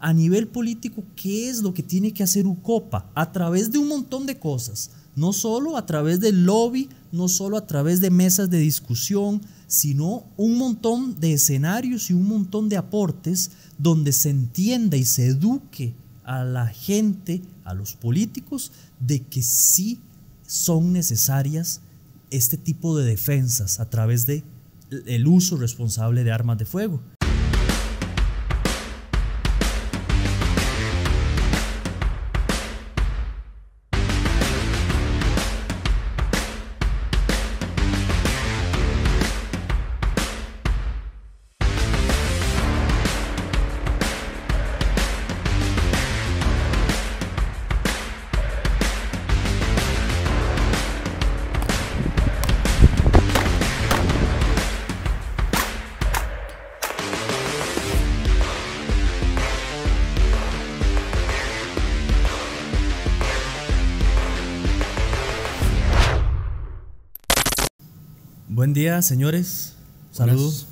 a nivel político qué es lo que tiene que hacer UCOPA a través de un montón de cosas, no solo a través del lobby, no solo a través de mesas de discusión, sino un montón de escenarios y un montón de aportes donde se entienda y se eduque a la gente, a los políticos, de que sí son necesarias este tipo de defensas a través del uso responsable de armas de fuego. señores. Saludos.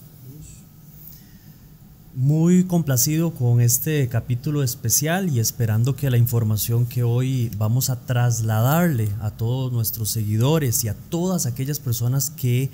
Muy complacido con este capítulo especial y esperando que la información que hoy vamos a trasladarle a todos nuestros seguidores y a todas aquellas personas que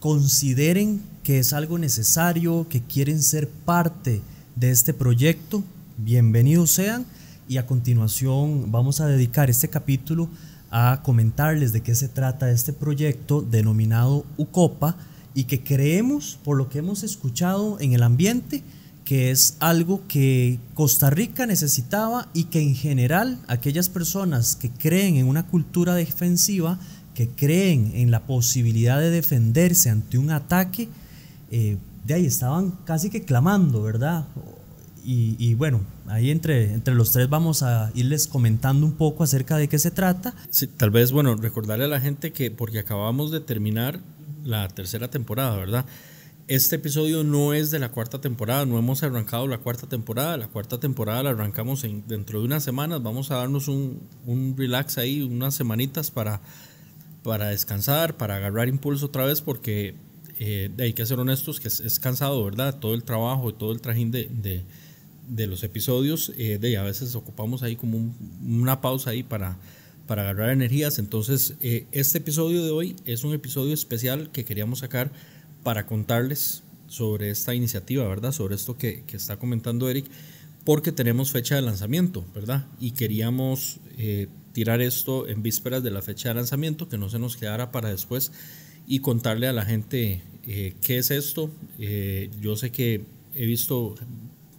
consideren que es algo necesario, que quieren ser parte de este proyecto, bienvenidos sean. Y a continuación vamos a dedicar este capítulo a a comentarles de qué se trata este proyecto denominado UCOPA y que creemos, por lo que hemos escuchado en el ambiente, que es algo que Costa Rica necesitaba y que en general aquellas personas que creen en una cultura defensiva, que creen en la posibilidad de defenderse ante un ataque, eh, de ahí estaban casi que clamando, ¿verdad? Y, bueno, ahí entre, entre los tres vamos a irles comentando un poco acerca de qué se trata. tal vez, bueno, recordarle a la gente que porque acabamos de terminar la tercera temporada, ¿verdad? Este episodio no es de la cuarta temporada, no hemos arrancado la cuarta temporada, la cuarta temporada la arrancamos en, dentro de unas semanas, vamos a darnos un, relax ahí, unas semanitas para, para descansar, para agarrar impulso otra vez, porque eh, hay que ser honestos que es, cansado, ¿verdad? Todo el trabajo y todo el trajín de de los episodios, eh, de, a veces ocupamos ahí como una pausa ahí para, para agarrar energías. Entonces, eh, este episodio de hoy es un episodio especial que queríamos sacar para contarles sobre esta iniciativa, ¿verdad? Sobre esto que, está comentando Eric, porque tenemos fecha de lanzamiento, ¿verdad? Y queríamos eh, tirar esto en vísperas de la fecha de lanzamiento, que no se nos quedara para después y contarle a la gente qué es esto. yo sé que he visto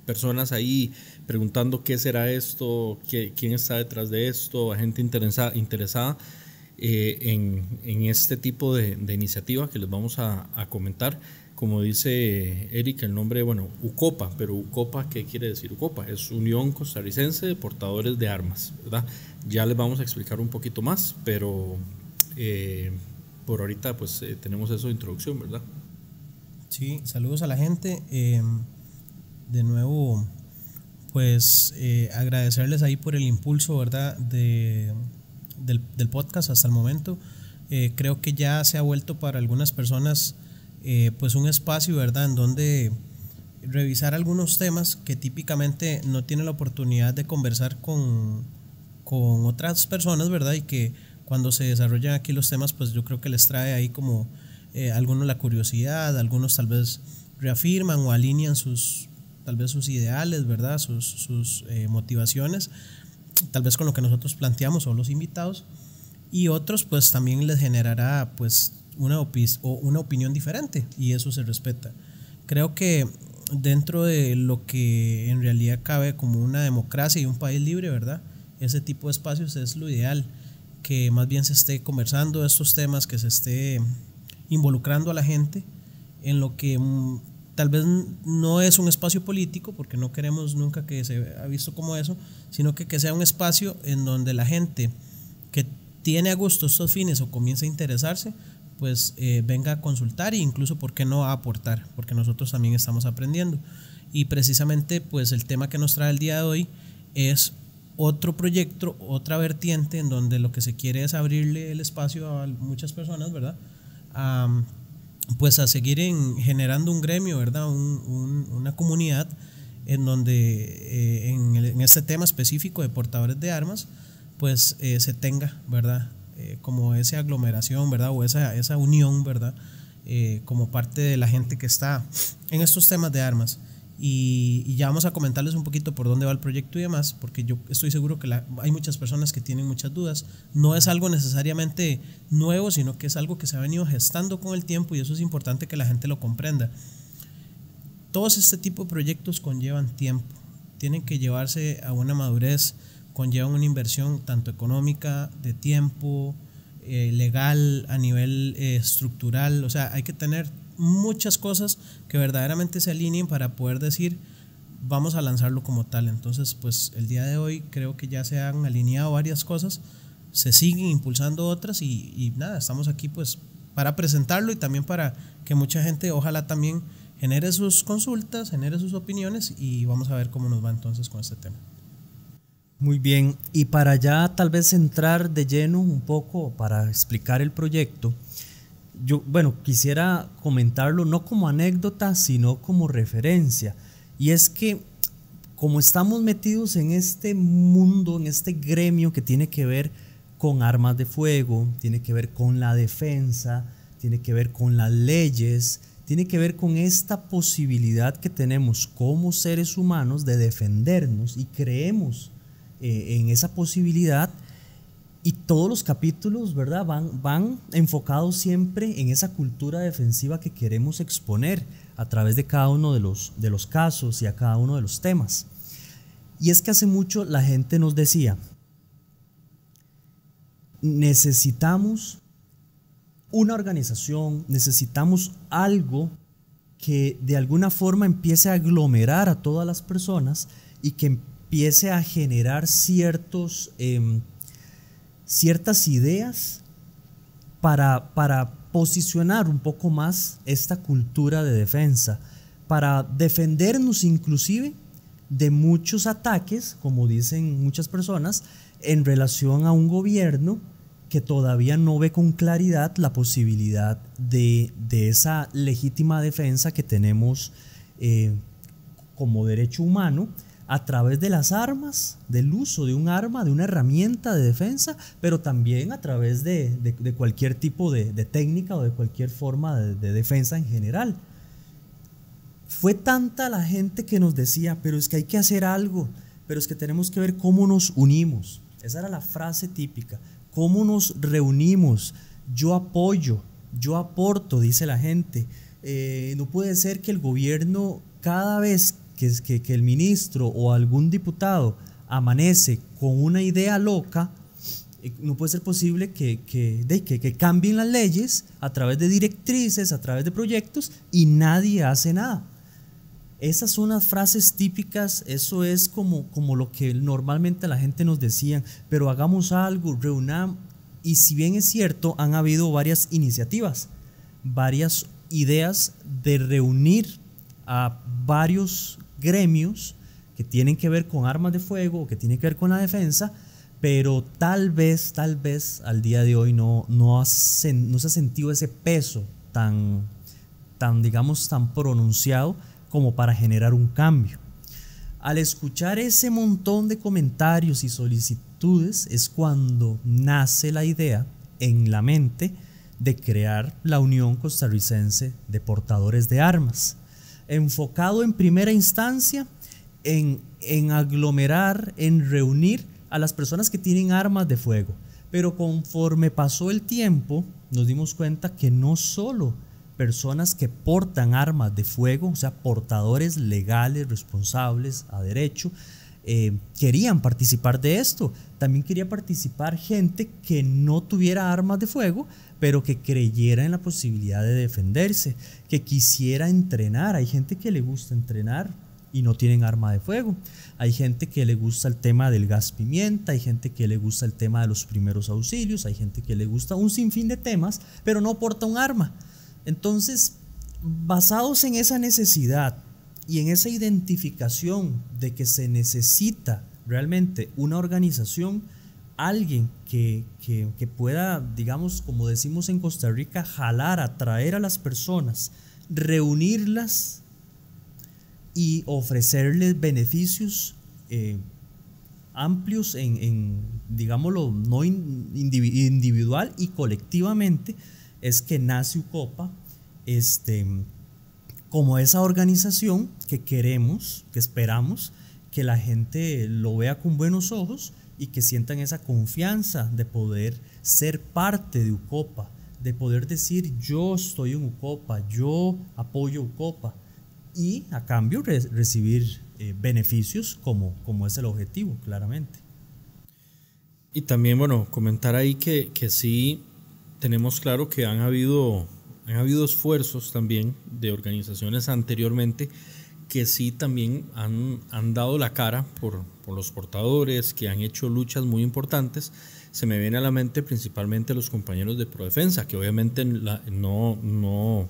personas ahí preguntando qué será esto, quién está detrás de esto, gente interesada interesada eh, en, este tipo de, iniciativa que les vamos a, comentar. Como dice Eric, el nombre, bueno, UCOPA, pero UCOPA, ¿qué quiere decir UCOPA? Es Unión Costarricense de Portadores de Armas, ¿verdad? Ya les vamos a explicar un poquito más, pero eh, por ahorita pues eh, tenemos eso de introducción, ¿verdad? Sí, saludos a la gente. Em, de nuevo, pues eh, agradecerles ahí por el impulso, ¿verdad? del, podcast hasta el momento. Eh, creo que ya se ha vuelto para algunas personas eh, pues un espacio, ¿verdad? En donde revisar algunos temas que típicamente no tienen la oportunidad de conversar con, otras personas, ¿verdad? Y que cuando se desarrollan aquí los temas, pues yo creo que les trae ahí como algunos la curiosidad, algunos tal vez reafirman o alinean sus, tal vez sus ideales, ¿verdad? Sus, eh, motivaciones, tal vez con lo que nosotros planteamos o los invitados. Y otros pues también les generará pues una, o una opinión diferente y eso se respeta. Creo que dentro de lo que en realidad cabe como una democracia y un país libre, ¿verdad? Ese tipo de espacios es lo ideal, que más bien se esté conversando estos temas, que se esté involucrando a la gente en lo que mm, tal vez no es un espacio político, porque no queremos nunca que se ha visto como eso, sino que, que sea un espacio en donde la gente que tiene a gusto estos fines o comienza a interesarse, pues eh, venga a consultar e incluso, ¿por qué no a aportar? Porque nosotros también estamos aprendiendo. Y precisamente, pues el tema que nos trae el día de hoy es otro proyecto, otra vertiente en donde lo que se quiere es abrirle el espacio a muchas personas, ¿verdad? pues a seguir generando un gremio, ¿verdad? una comunidad en donde eh, en, este tema específico de portadores de armas, pues eh, se tenga, ¿verdad? Eh, como esa aglomeración, ¿verdad? O esa, esa unión, ¿verdad? como parte de la gente que está en estos temas de armas. Y, ya vamos a comentarles un poquito por dónde va el proyecto y demás, porque yo estoy seguro que hay muchas personas que tienen muchas dudas. No es algo necesariamente nuevo, sino que es algo que se ha venido gestando con el tiempo y eso es importante que la gente lo comprenda. Todos este tipo de proyectos conllevan tiempo, tienen que llevarse a una madurez, conllevan una inversión tanto económica, de tiempo, eh, legal, a nivel eh, estructural, o sea, hay que tener muchas cosas que verdaderamente se alineen para poder decir vamos a lanzarlo como tal. Entonces, pues el día de hoy creo que ya se han alineado varias cosas, se siguen impulsando otras y, nada, estamos aquí pues para presentarlo y también para que mucha gente ojalá también genere sus consultas, genere sus opiniones y vamos a ver cómo nos va entonces con este tema. Muy bien, y para ya tal vez entrar de lleno un poco para explicar el proyecto, yo, bueno, quisiera comentarlo no como anécdota, sino como referencia. Y es que como estamos metidos en este mundo, en este gremio que tiene que ver con armas de fuego, tiene que ver con la defensa, tiene que ver con las leyes, tiene que ver con esta posibilidad que tenemos como seres humanos de defendernos y creemos eh, en esa posibilidad y todos los capítulos, ¿verdad? Van, van enfocados siempre en esa cultura defensiva que queremos exponer a través de cada uno de los, de los casos y a cada uno de los temas. Y es que hace mucho la gente nos decía, necesitamos una organización, necesitamos algo que de alguna forma empiece a aglomerar a todas las personas y que empiece a generar ciertos... Em, ciertas ideas para, posicionar un poco más esta cultura de defensa, para defendernos inclusive de muchos ataques, como dicen muchas personas, en relación a un gobierno que todavía no ve con claridad la posibilidad de, esa legítima defensa que tenemos eh, como derecho humano a través de las armas, del uso de un arma, de una herramienta de defensa, pero también a través de, cualquier tipo de, técnica o de cualquier forma de, defensa en general. Fue tanta la gente que nos decía, pero es que hay que hacer algo, pero es que tenemos que ver cómo nos unimos. Esa era la frase típica, cómo nos reunimos. Yo apoyo, yo aporto, dice la gente. Eh, no puede ser que el gobierno cada vez que, el ministro o algún diputado amanece con una idea loca, eh, no puede ser posible que, de, que, que, cambien las leyes a través de directrices, a través de proyectos y nadie hace nada. Esas son las frases típicas, eso es como, como lo que normalmente la gente nos decía, pero hagamos algo, reunamos. Y si bien es cierto, han habido varias iniciativas, varias ideas de reunir a varios gremios que tienen que ver con armas de fuego o que tienen que ver con la defensa, pero tal vez, tal vez al día de hoy no, no, no se ha sentido ese peso tan, tan, digamos, tan pronunciado como para generar un cambio. Al escuchar ese montón de comentarios y solicitudes es cuando nace la idea en la mente de crear la Unión Costarricense de Portadores de Armas enfocado en primera instancia en, aglomerar, en reunir a las personas que tienen armas de fuego. Pero conforme pasó el tiempo, nos dimos cuenta que no solo personas que portan armas de fuego, o sea, portadores legales, responsables a derecho, eh, querían participar de esto. También quería participar gente que no tuviera armas de fuego, pero que creyera en la posibilidad de defenderse, que quisiera entrenar. Hay gente que le gusta entrenar y no tienen arma de fuego. Hay gente que le gusta el tema del gas pimienta, hay gente que le gusta el tema de los primeros auxilios, hay gente que le gusta un sinfín de temas, pero no porta un arma. Entonces, basados en esa necesidad y en esa identificación de que se necesita realmente una organización, alguien que, pueda, digamos, como decimos en Costa Rica, jalar, atraer a las personas, reunirlas y ofrecerles beneficios eh, amplios en, digámoslo, no individual y colectivamente, es que nace UCOPA este, como esa organización que queremos, que esperamos que la gente lo vea con buenos ojos y que sientan esa confianza de poder ser parte de UCOPA, de poder decir yo estoy en UCOPA, yo apoyo UCOPA y a cambio recibir eh, beneficios como, como es el objetivo, claramente. Y también, bueno, comentar ahí que, que sí tenemos claro que han habido, han habido esfuerzos también de organizaciones anteriormente que sí también han, han dado la cara por, por los portadores que han hecho luchas muy importantes, se me viene a la mente principalmente los compañeros de Prodefensa, que obviamente no, no,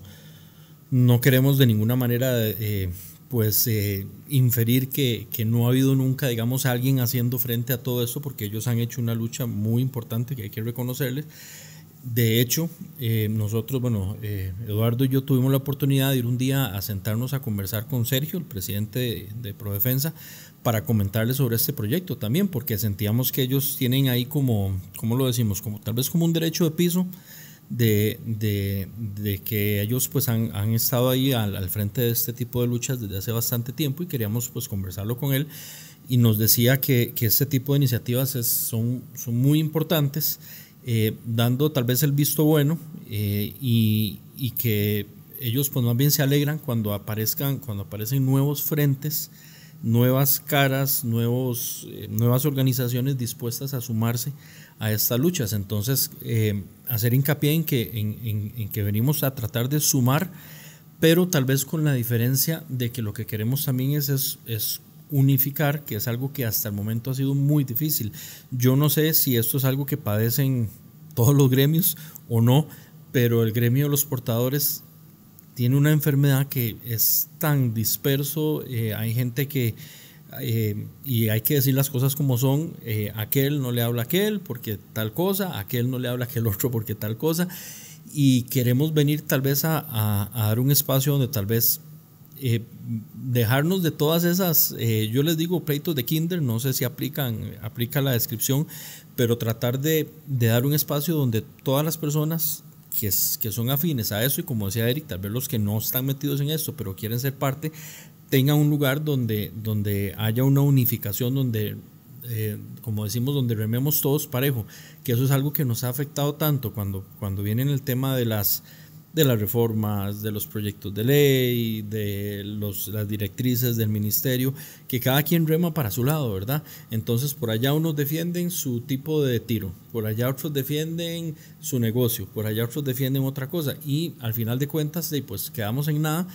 no queremos de ninguna manera eh, pues eh, inferir que, no ha habido nunca, digamos, alguien haciendo frente a todo eso, porque ellos han hecho una lucha muy importante que hay que reconocerles. De hecho, eh, nosotros, bueno, Eduardo y yo tuvimos la oportunidad de ir un día a sentarnos a conversar con Sergio, el presidente de, de Prodefensa, para comentarles sobre este proyecto también, porque sentíamos que ellos tienen ahí como, ¿cómo lo decimos? Como, tal vez como un derecho de piso de, que ellos pues han, estado ahí al, frente de este tipo de luchas desde hace bastante tiempo y queríamos pues conversarlo con él y nos decía que, que este tipo de iniciativas son, son muy importantes, eh, dando tal vez el visto bueno eh, y, que ellos pues más bien se alegran cuando aparezcan, cuando aparecen nuevos frentes nuevas caras, nuevos, eh, nuevas organizaciones dispuestas a sumarse a estas luchas. Entonces, eh, hacer hincapié en que, en, que venimos a tratar de sumar, pero tal vez con la diferencia de que lo que queremos también es, es, es unificar, que es algo que hasta el momento ha sido muy difícil. Yo no sé si esto es algo que padecen todos los gremios o no, pero el gremio de los portadores tiene una enfermedad que es tan disperso, eh, hay gente que, eh, y hay que decir las cosas como son, eh, aquel no le habla a aquel porque tal cosa, aquel no le habla a aquel otro porque tal cosa, y queremos venir tal vez a, dar un espacio donde tal vez dejarnos de todas esas, yo les digo pleitos de kinder, no sé si aplican, aplica la descripción, pero tratar de, de, dar un espacio donde todas las personas que, son afines a eso y como decía Eric, tal vez los que no están metidos en esto, pero quieren ser parte, tengan un lugar donde, donde haya una unificación, donde eh, como decimos, donde rememos todos parejo, que eso es algo que nos ha afectado tanto cuando, cuando viene el tema de las de las reformas, de los proyectos de ley, de los, las directrices del ministerio, que cada quien rema para su lado, ¿verdad? Entonces por allá unos defienden su tipo de tiro, por allá otros defienden su negocio, por allá otros defienden otra cosa y al final de cuentas pues quedamos en nada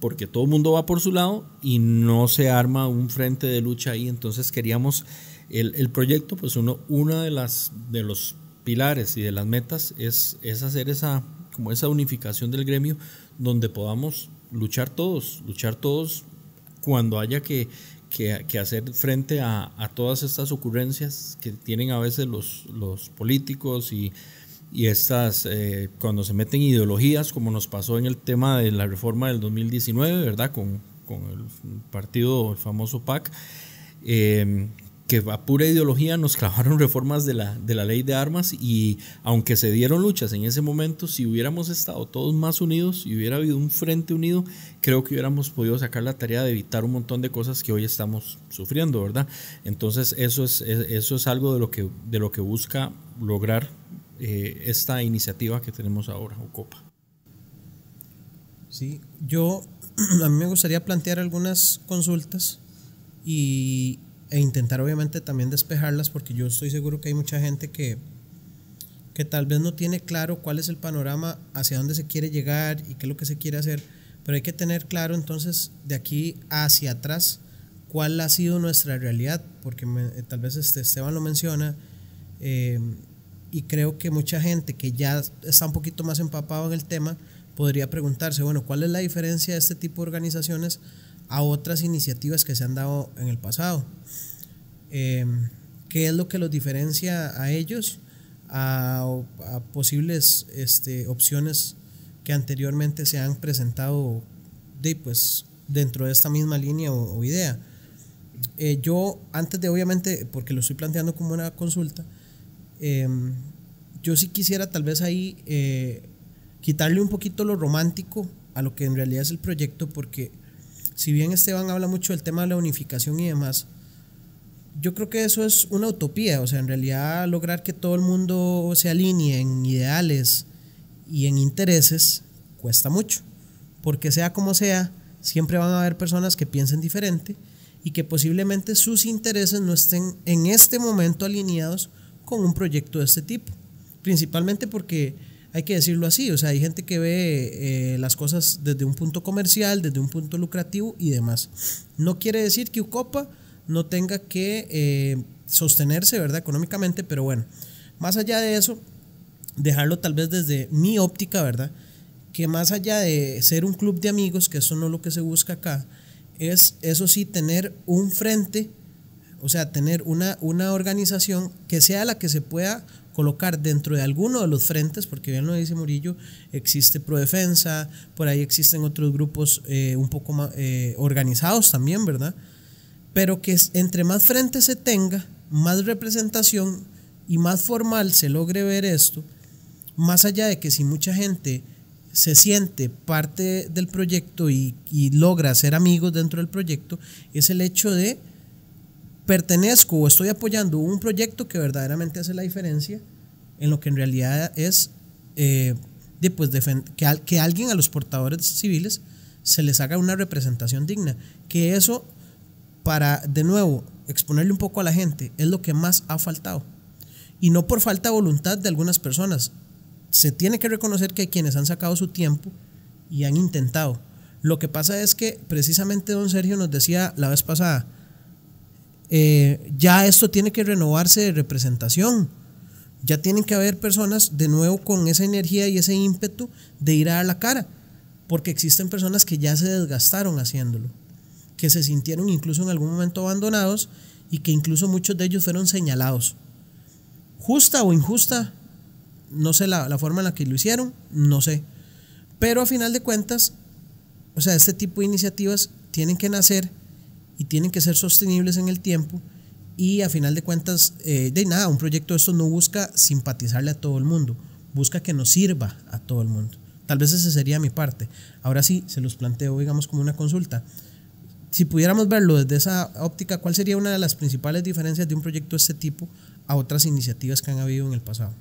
porque todo el mundo va por su lado y no se arma un frente de lucha ahí, entonces queríamos el, el proyecto, pues uno, una de las de los pilares y de las metas es, es hacer esa como esa unificación del gremio donde podamos luchar todos, luchar todos cuando haya que, hacer frente a, todas estas ocurrencias que tienen a veces los, los políticos y, estas, eh, cuando se meten ideologías, como nos pasó en el tema de la reforma del 2019, ¿verdad? Con, el partido, el famoso PAC. Eh, que a pura ideología nos clavaron reformas de la, de la ley de armas y aunque se dieron luchas en ese momento, si hubiéramos estado todos más unidos y hubiera habido un frente unido, creo que hubiéramos podido sacar la tarea de evitar un montón de cosas que hoy estamos sufriendo, ¿verdad? Entonces eso es, eso es algo de lo que, de lo que busca lograr eh, esta iniciativa que tenemos ahora, OCOPA. Sí, yo a mí me gustaría plantear algunas consultas y e intentar obviamente también despejarlas porque yo estoy seguro que hay mucha gente que, que tal vez no tiene claro cuál es el panorama, hacia dónde se quiere llegar y qué es lo que se quiere hacer, pero hay que tener claro entonces de aquí hacia atrás cuál ha sido nuestra realidad, porque eh, tal vez este Esteban lo menciona, eh, y creo que mucha gente que ya está un poquito más empapado en el tema podría preguntarse, bueno, ¿cuál es la diferencia de este tipo de organizaciones? a otras iniciativas que se han dado en el pasado. Em, ¿Qué es lo que los diferencia a ellos a, posibles este, opciones que anteriormente se han presentado de, pues, dentro de esta misma línea o, idea? Eh, yo, antes de obviamente, porque lo estoy planteando como una consulta, em, yo sí quisiera tal vez ahí eh, quitarle un poquito lo romántico a lo que en realidad es el proyecto, porque si bien Esteban habla mucho del tema de la unificación y demás, yo creo que eso es una utopía, o sea, en realidad lograr que todo el mundo se alinee en ideales y en intereses cuesta mucho, porque sea como sea, siempre van a haber personas que piensen diferente y que posiblemente sus intereses no estén en este momento alineados con un proyecto de este tipo, principalmente porque hay que decirlo así, o sea, hay gente que ve eh, las cosas desde un punto comercial, desde un punto lucrativo y demás. No quiere decir que UCOPA no tenga que eh, sostenerse, ¿verdad? Económicamente, pero bueno, más allá de eso, dejarlo tal vez desde mi óptica, ¿verdad? Que más allá de ser un club de amigos, que eso no es lo que se busca acá, es eso sí tener un frente o sea, tener una, una organización que sea la que se pueda colocar dentro de alguno de los frentes, porque bien lo dice Murillo, existe Prodefensa, por ahí existen otros grupos eh, un poco más eh, organizados también, ¿verdad? Pero que entre más frentes se tenga, más representación y más formal se logre ver esto, más allá de que si mucha gente se siente parte del proyecto y logra ser amigos dentro del proyecto, es el hecho de pertenezco o estoy apoyando un proyecto que verdaderamente hace la diferencia en lo que en realidad es eh, pues, que, que alguien a los portadores civiles se les haga una representación digna. Que eso, para de nuevo exponerle un poco a la gente, es lo que más ha faltado. Y no por falta de voluntad de algunas personas. Se tiene que reconocer que hay quienes han sacado su tiempo y han intentado. Lo que pasa es que precisamente don Sergio nos decía la vez pasada, eh, ya esto tiene que renovarse de representación. Ya tienen que haber personas de nuevo con esa energía y ese ímpetu de ir a dar la cara, porque existen personas que ya se desgastaron haciéndolo, que se sintieron incluso en algún momento abandonados y que incluso muchos de ellos fueron señalados. Justa o injusta, no sé la, la forma en la que lo hicieron, no sé. Pero a final de cuentas, o sea, este tipo de iniciativas tienen que nacer y tienen que ser sostenibles en el tiempo y a final de cuentas, eh, de nada, un proyecto de estos no busca simpatizarle a todo el mundo, busca que nos sirva a todo el mundo. Tal vez ese sería mi parte. Ahora sí, se los planteo, digamos, como una consulta. Si pudiéramos verlo desde esa óptica, ¿cuál sería una de las principales diferencias de un proyecto de este tipo a otras iniciativas que han habido en el pasado?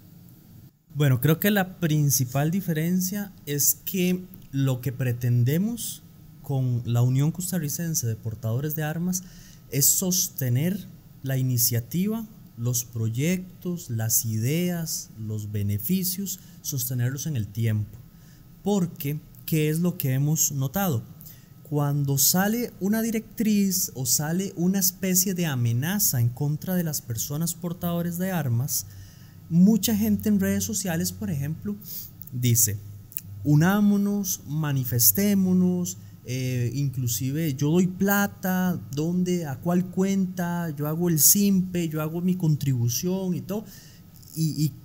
Bueno, creo que la principal diferencia es que lo que pretendemos con la Unión Costarricense de Portadores de Armas es sostener la iniciativa, los proyectos, las ideas, los beneficios, sostenerlos en el tiempo. Porque, ¿qué es lo que hemos notado? Cuando sale una directriz o sale una especie de amenaza en contra de las personas portadores de armas, mucha gente en redes sociales, por ejemplo, dice, unámonos, manifestémonos, eh, inclusive yo doy plata, dónde, a cuál cuenta, yo hago el simpe, yo hago mi contribución y todo.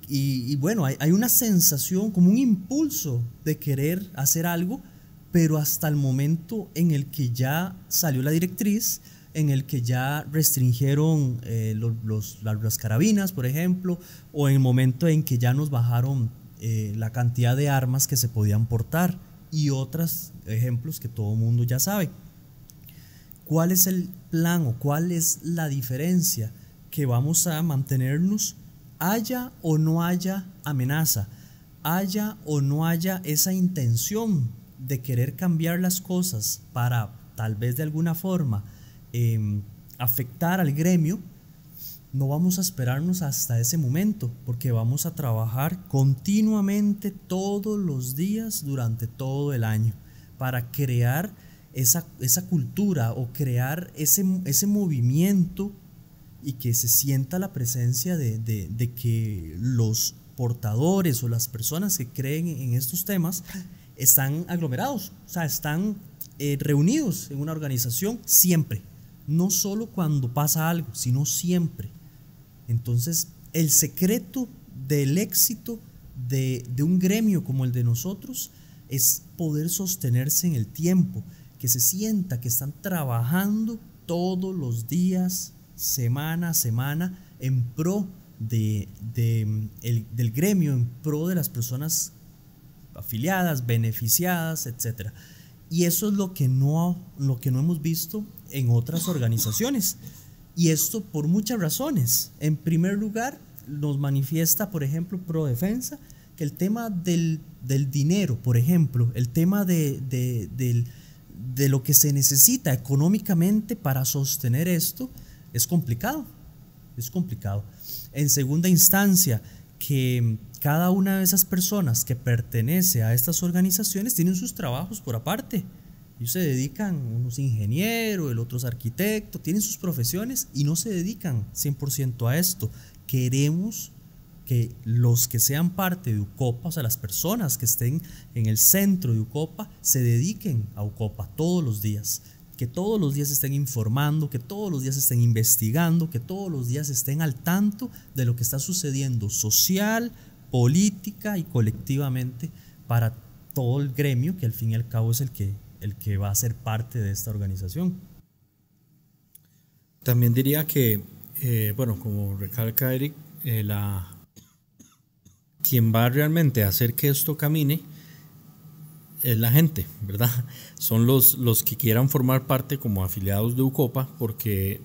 Y, bueno, hay, una sensación, como un impulso de querer hacer algo, pero hasta el momento en el que ya salió la directriz, en el que ya restringieron eh, las, carabinas, por ejemplo, o en el momento en que ya nos bajaron eh, la cantidad de armas que se podían portar y otros ejemplos que todo mundo ya sabe. ¿Cuál es el plan o cuál es la diferencia que vamos a mantenernos haya o no haya amenaza, haya o no haya esa intención de querer cambiar las cosas para tal vez de alguna forma em, afectar al gremio? no vamos a esperarnos hasta ese momento, porque vamos a trabajar continuamente todos los días durante todo el año para crear esa, esa cultura o crear ese, ese movimiento y que se sienta la presencia de, que los portadores o las personas que creen en estos temas están aglomerados, o sea, están eh, reunidos en una organización siempre, no solo cuando pasa algo, sino siempre. Entonces, el secreto del éxito de, un gremio como el de nosotros es poder sostenerse en el tiempo, que se sienta que están trabajando todos los días, semana a semana, en pro de, del gremio, en pro de las personas afiliadas, beneficiadas, etc. Y eso es lo que no, lo que no hemos visto en otras organizaciones. Y esto por muchas razones. En primer lugar, nos manifiesta, por ejemplo, ProDefensa, que el tema del, dinero, por ejemplo, el tema de, de lo que se necesita económicamente para sostener esto, es complicado. Es complicado. En segunda instancia, que cada una de esas personas que pertenece a estas organizaciones tienen sus trabajos por aparte y se dedican, unos ingenieros, el otro es arquitecto, tienen sus profesiones y no se dedican 100% a esto. Queremos que los que sean parte de UCOPA, o sea, las personas que estén en el centro de UCOPA, se dediquen a UCOPA todos los días. Que todos los días estén informando, que todos los días estén investigando, que todos los días estén al tanto de lo que está sucediendo social, política y colectivamente para todo el gremio, que al fin y al cabo es el que, el que va a ser parte de esta organización. También diría que, eh, bueno, como recalca Eric, eh, la, quien va realmente a hacer que esto camine es la gente, ¿verdad? Son los, los que quieran formar parte como afiliados de UCOPA, porque,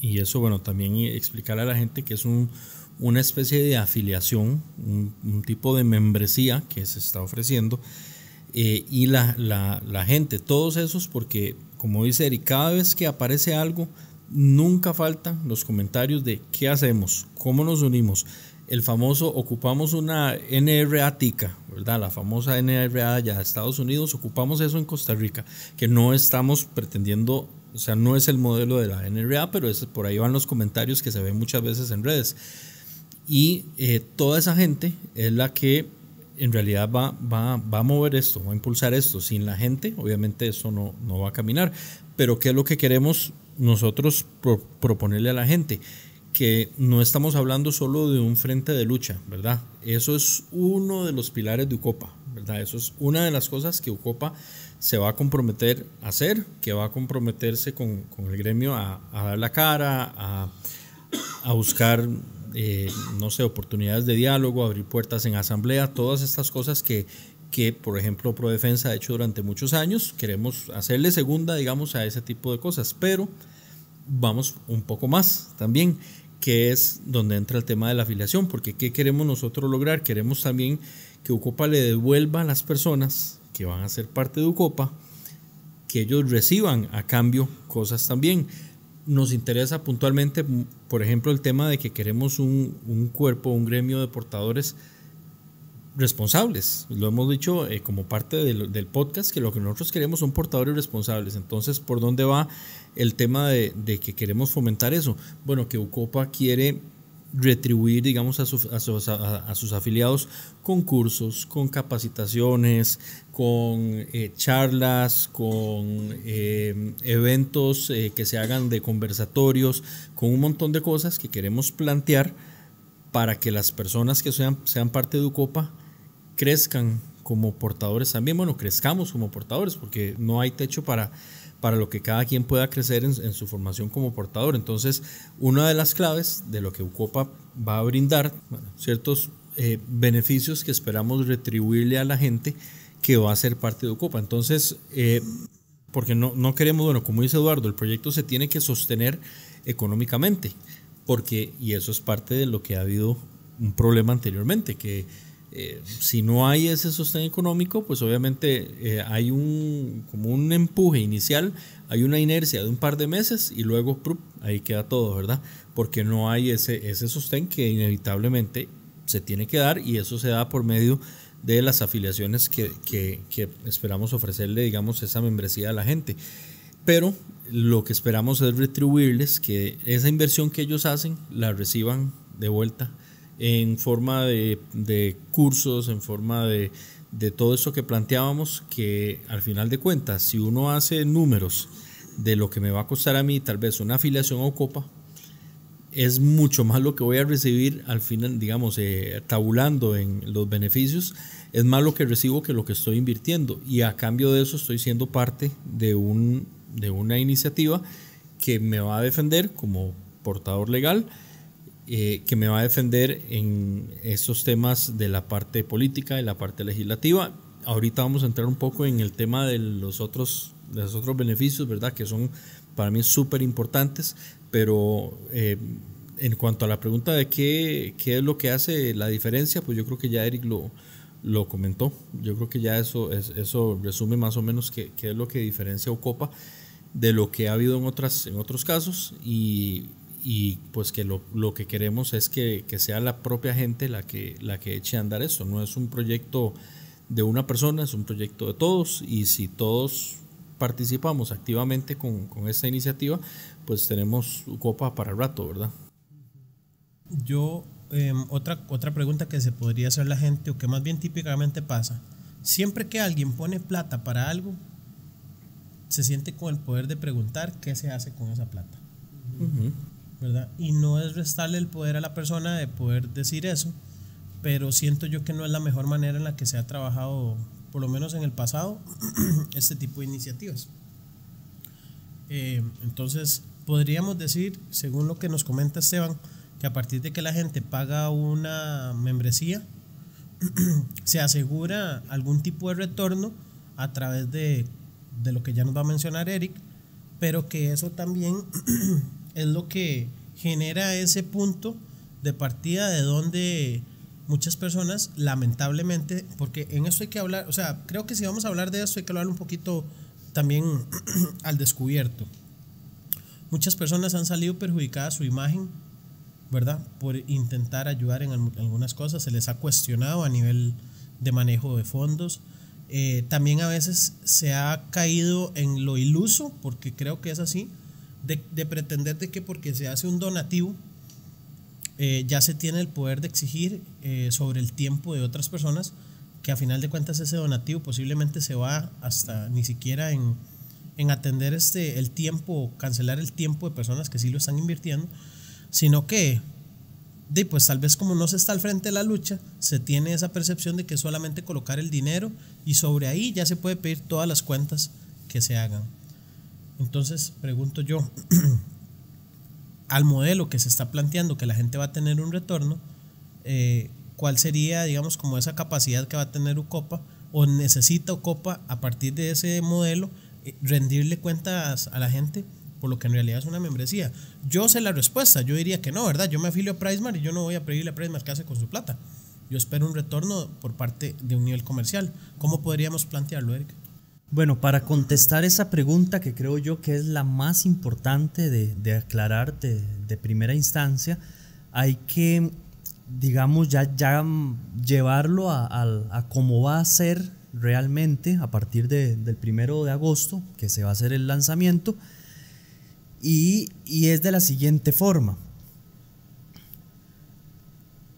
y eso, bueno, también explicar a la gente que es una especie de afiliación, un, un tipo de membresía que se está ofreciendo eh, y la, gente, todos esos, porque como dice Eric, cada vez que aparece algo, nunca faltan los comentarios de qué hacemos, cómo nos unimos. El famoso, ocupamos una NRA tica, ¿verdad? La famosa NRA ya de Estados Unidos, ocupamos eso en Costa Rica, que no estamos pretendiendo o sea, no es el modelo de la NRA, pero es, por ahí van los comentarios que se ven muchas veces en redes. Y eh, toda esa gente es la que en realidad va, va, a mover esto, va a impulsar esto. Sin la gente, obviamente eso no, no va a caminar. Pero ¿qué es lo que queremos nosotros proponerle a la gente? Que no estamos hablando solo de un frente de lucha, ¿verdad? Eso es uno de los pilares de UCOPA, ¿verdad? Eso es una de las cosas que UCOPA se va a comprometer a hacer, que va a comprometerse con, con el gremio a, a dar la cara, a, a buscar eh, no sé, oportunidades de diálogo, abrir puertas en asamblea, todas estas cosas que, que, por ejemplo, ProDefensa ha hecho durante muchos años. Queremos hacerle segunda, digamos, a ese tipo de cosas, pero vamos un poco más también, que es donde entra el tema de la afiliación, porque ¿qué queremos nosotros lograr? Queremos también que UCOPA le devuelva a las personas que van a ser parte de UCOPA, que ellos reciban a cambio cosas también nos interesa puntualmente, mm, por ejemplo, el tema de que queremos un, cuerpo, un gremio de portadores responsables. Lo hemos dicho eh, como parte del, podcast, que lo que nosotros queremos son portadores responsables. Entonces, ¿por dónde va el tema de, de que queremos fomentar eso? Bueno, que UCOPA quiere retribuir, digamos, a, sus, afiliados con cursos, con capacitaciones, con eh, charlas, con eh, eventos eh, que se hagan de conversatorios, con un montón de cosas que queremos plantear para que las personas que sean, sean parte de UCOPA crezcan como portadores también, bueno, crezcamos como portadores, porque no hay techo para para lo que cada quien pueda crecer en, su formación como portador. Entonces, una de las claves de lo que UCOPA va a brindar, bueno, ciertos eh, beneficios que esperamos retribuirle a la gente que va a ser parte de UCOPA. Entonces, eh, porque no, no queremos, bueno, como dice Eduardo, el proyecto se tiene que sostener económicamente, porque, y eso es parte de lo que ha habido un problema anteriormente, que eh, si no hay ese sostén económico, pues obviamente eh, hay un, como un empuje inicial, hay una inercia de un par de meses y luego ahí queda todo, ¿verdad? Porque no hay ese, ese sostén que inevitablemente se tiene que dar y eso se da por medio de las afiliaciones que, que, que esperamos ofrecerle, digamos, esa membresía a la gente. Pero lo que esperamos es retribuirles que esa inversión que ellos hacen la reciban de vuelta en forma de, cursos, en forma de, todo eso que planteábamos, que al final de cuentas, si uno hace números de lo que me va a costar a mí tal vez una afiliación o copa, es mucho más lo que voy a recibir al final, digamos, eh, tabulando en los beneficios, es más lo que recibo que lo que estoy invirtiendo. Y a cambio de eso estoy siendo parte de, de una iniciativa que me va a defender como portador legal eh, que me va a defender en esos temas de la parte política y la parte legislativa. Ahorita vamos a entrar un poco en el tema de los otros, de los otros beneficios, ¿verdad? Que son para mí súper importantes, pero eh, en cuanto a la pregunta de qué, qué es lo que hace la diferencia, pues yo creo que ya Eric lo, lo comentó. Yo creo que ya eso, es, eso resume más o menos qué, qué es lo que diferencia Ocopa de lo que ha habido en, otras, en otros casos y y pues que lo, que queremos es que, sea la propia gente la que, la que eche a andar eso, No es un proyecto de una persona, es un proyecto de todos y si todos participamos activamente con, esta iniciativa, pues tenemos copa para el rato, ¿verdad? Yo, em, otra, otra pregunta que se podría hacer la gente o que más bien típicamente pasa, siempre que alguien pone plata para algo, se siente con el poder de preguntar qué se hace con esa plata. Y no es restarle el poder a la persona de poder decir eso, pero siento yo que no es la mejor manera en la que se ha trabajado, por lo menos en el pasado, este tipo de iniciativas. Eh, entonces, podríamos decir, según lo que nos comenta Esteban, que a partir de que la gente paga una membresía, se asegura algún tipo de retorno a través de, de lo que ya nos va a mencionar Eric, pero que eso también es lo que genera ese punto de partida de donde muchas personas, lamentablemente, porque en eso hay que hablar, o sea, creo que si vamos a hablar de eso hay que hablar un poquito también al descubierto. Muchas personas han salido perjudicadas su imagen, ¿verdad? Por intentar ayudar en algunas cosas, se les ha cuestionado a nivel de manejo de fondos. Eh, también a veces se ha caído en lo iluso, porque creo que es así, de, pretender de que porque se hace un donativo, eh, ya se tiene el poder de exigir eh, sobre el tiempo de otras personas, que a final de cuentas ese donativo posiblemente se va hasta ni siquiera en, atender este, el tiempo, cancelar el tiempo de personas que sí lo están invirtiendo, sino que de, pues tal vez como no se está al frente de la lucha, se tiene esa percepción de que solamente colocar el dinero y sobre ahí ya se puede pedir todas las cuentas que se hagan. Entonces, pregunto yo, al modelo que se está planteando que la gente va a tener un retorno, eh, ¿cuál sería, digamos, como esa capacidad que va a tener UCOPA o necesita UCOPA a partir de ese modelo eh, rendirle cuentas a la gente por lo que en realidad es una membresía? Yo sé la respuesta, yo diría que no, ¿verdad? Yo me afilio a Prismar y yo no voy a pedirle a Prismar qué hace con su plata. Yo espero un retorno por parte de un nivel comercial. ¿Cómo podríamos plantearlo, Eric? Bueno, para contestar esa pregunta que creo yo que es la más importante de, aclarar de, primera instancia, hay que, digamos, ya, ya llevarlo a, cómo va a ser realmente a partir del primero de agosto, que se va a hacer el lanzamiento, y, y es de la siguiente forma.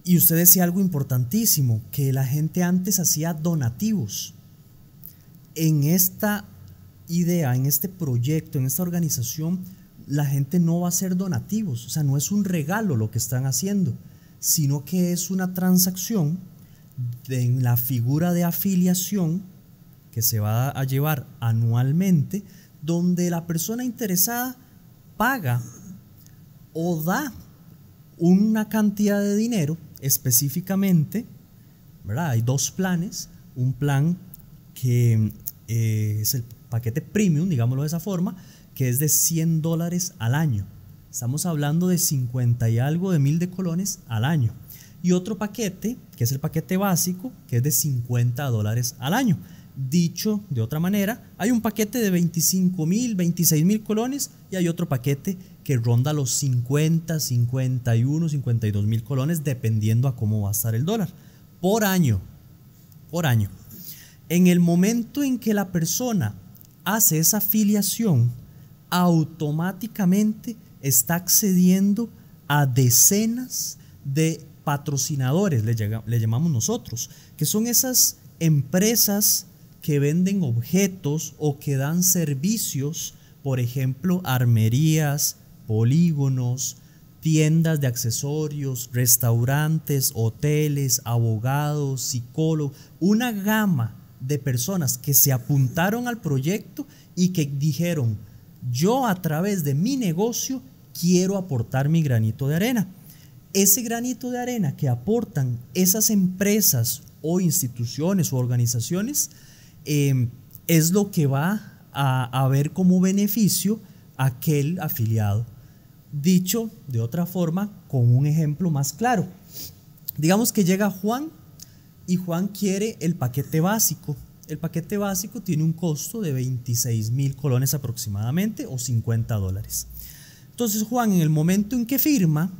Y usted decía algo importantísimo, que la gente antes hacía donativos en esta idea, en este proyecto, en esta organización, la gente no va a ser donativos, o sea, no es un regalo lo que están haciendo, sino que es una transacción en la figura de afiliación que se va a llevar anualmente, donde la persona interesada paga o da una cantidad de dinero específicamente, ¿verdad? Hay dos planes, un plan que eh, es el paquete premium, digámoslo de esa forma, que es de 100 dólares al año. Estamos hablando de 50 y algo de mil de colones al año. Y otro paquete, que es el paquete básico, que es de 50 dólares al año. Dicho de otra manera, hay un paquete de 25 mil, 26 mil colones y hay otro paquete que ronda los 50, 51, 52 mil colones, dependiendo a cómo va a estar el dólar. Por año. Por año. En el momento en que la persona hace esa filiación, automáticamente está accediendo a decenas de patrocinadores, le llamamos nosotros, que son esas empresas que venden objetos o que dan servicios, por ejemplo, armerías, polígonos, tiendas de accesorios, restaurantes, hoteles, abogados, psicólogos, una gama de personas que se apuntaron al proyecto y que dijeron, yo a través de mi negocio quiero aportar mi granito de arena. Ese granito de arena que aportan esas empresas o instituciones o organizaciones em, es lo que va a, a ver como beneficio aquel afiliado. Dicho de otra forma, con un ejemplo más claro. Digamos que llega Juan y Juan quiere el paquete básico. El paquete básico tiene un costo de 26 mil colones aproximadamente o 50 dólares. Entonces Juan, en el momento en que firma,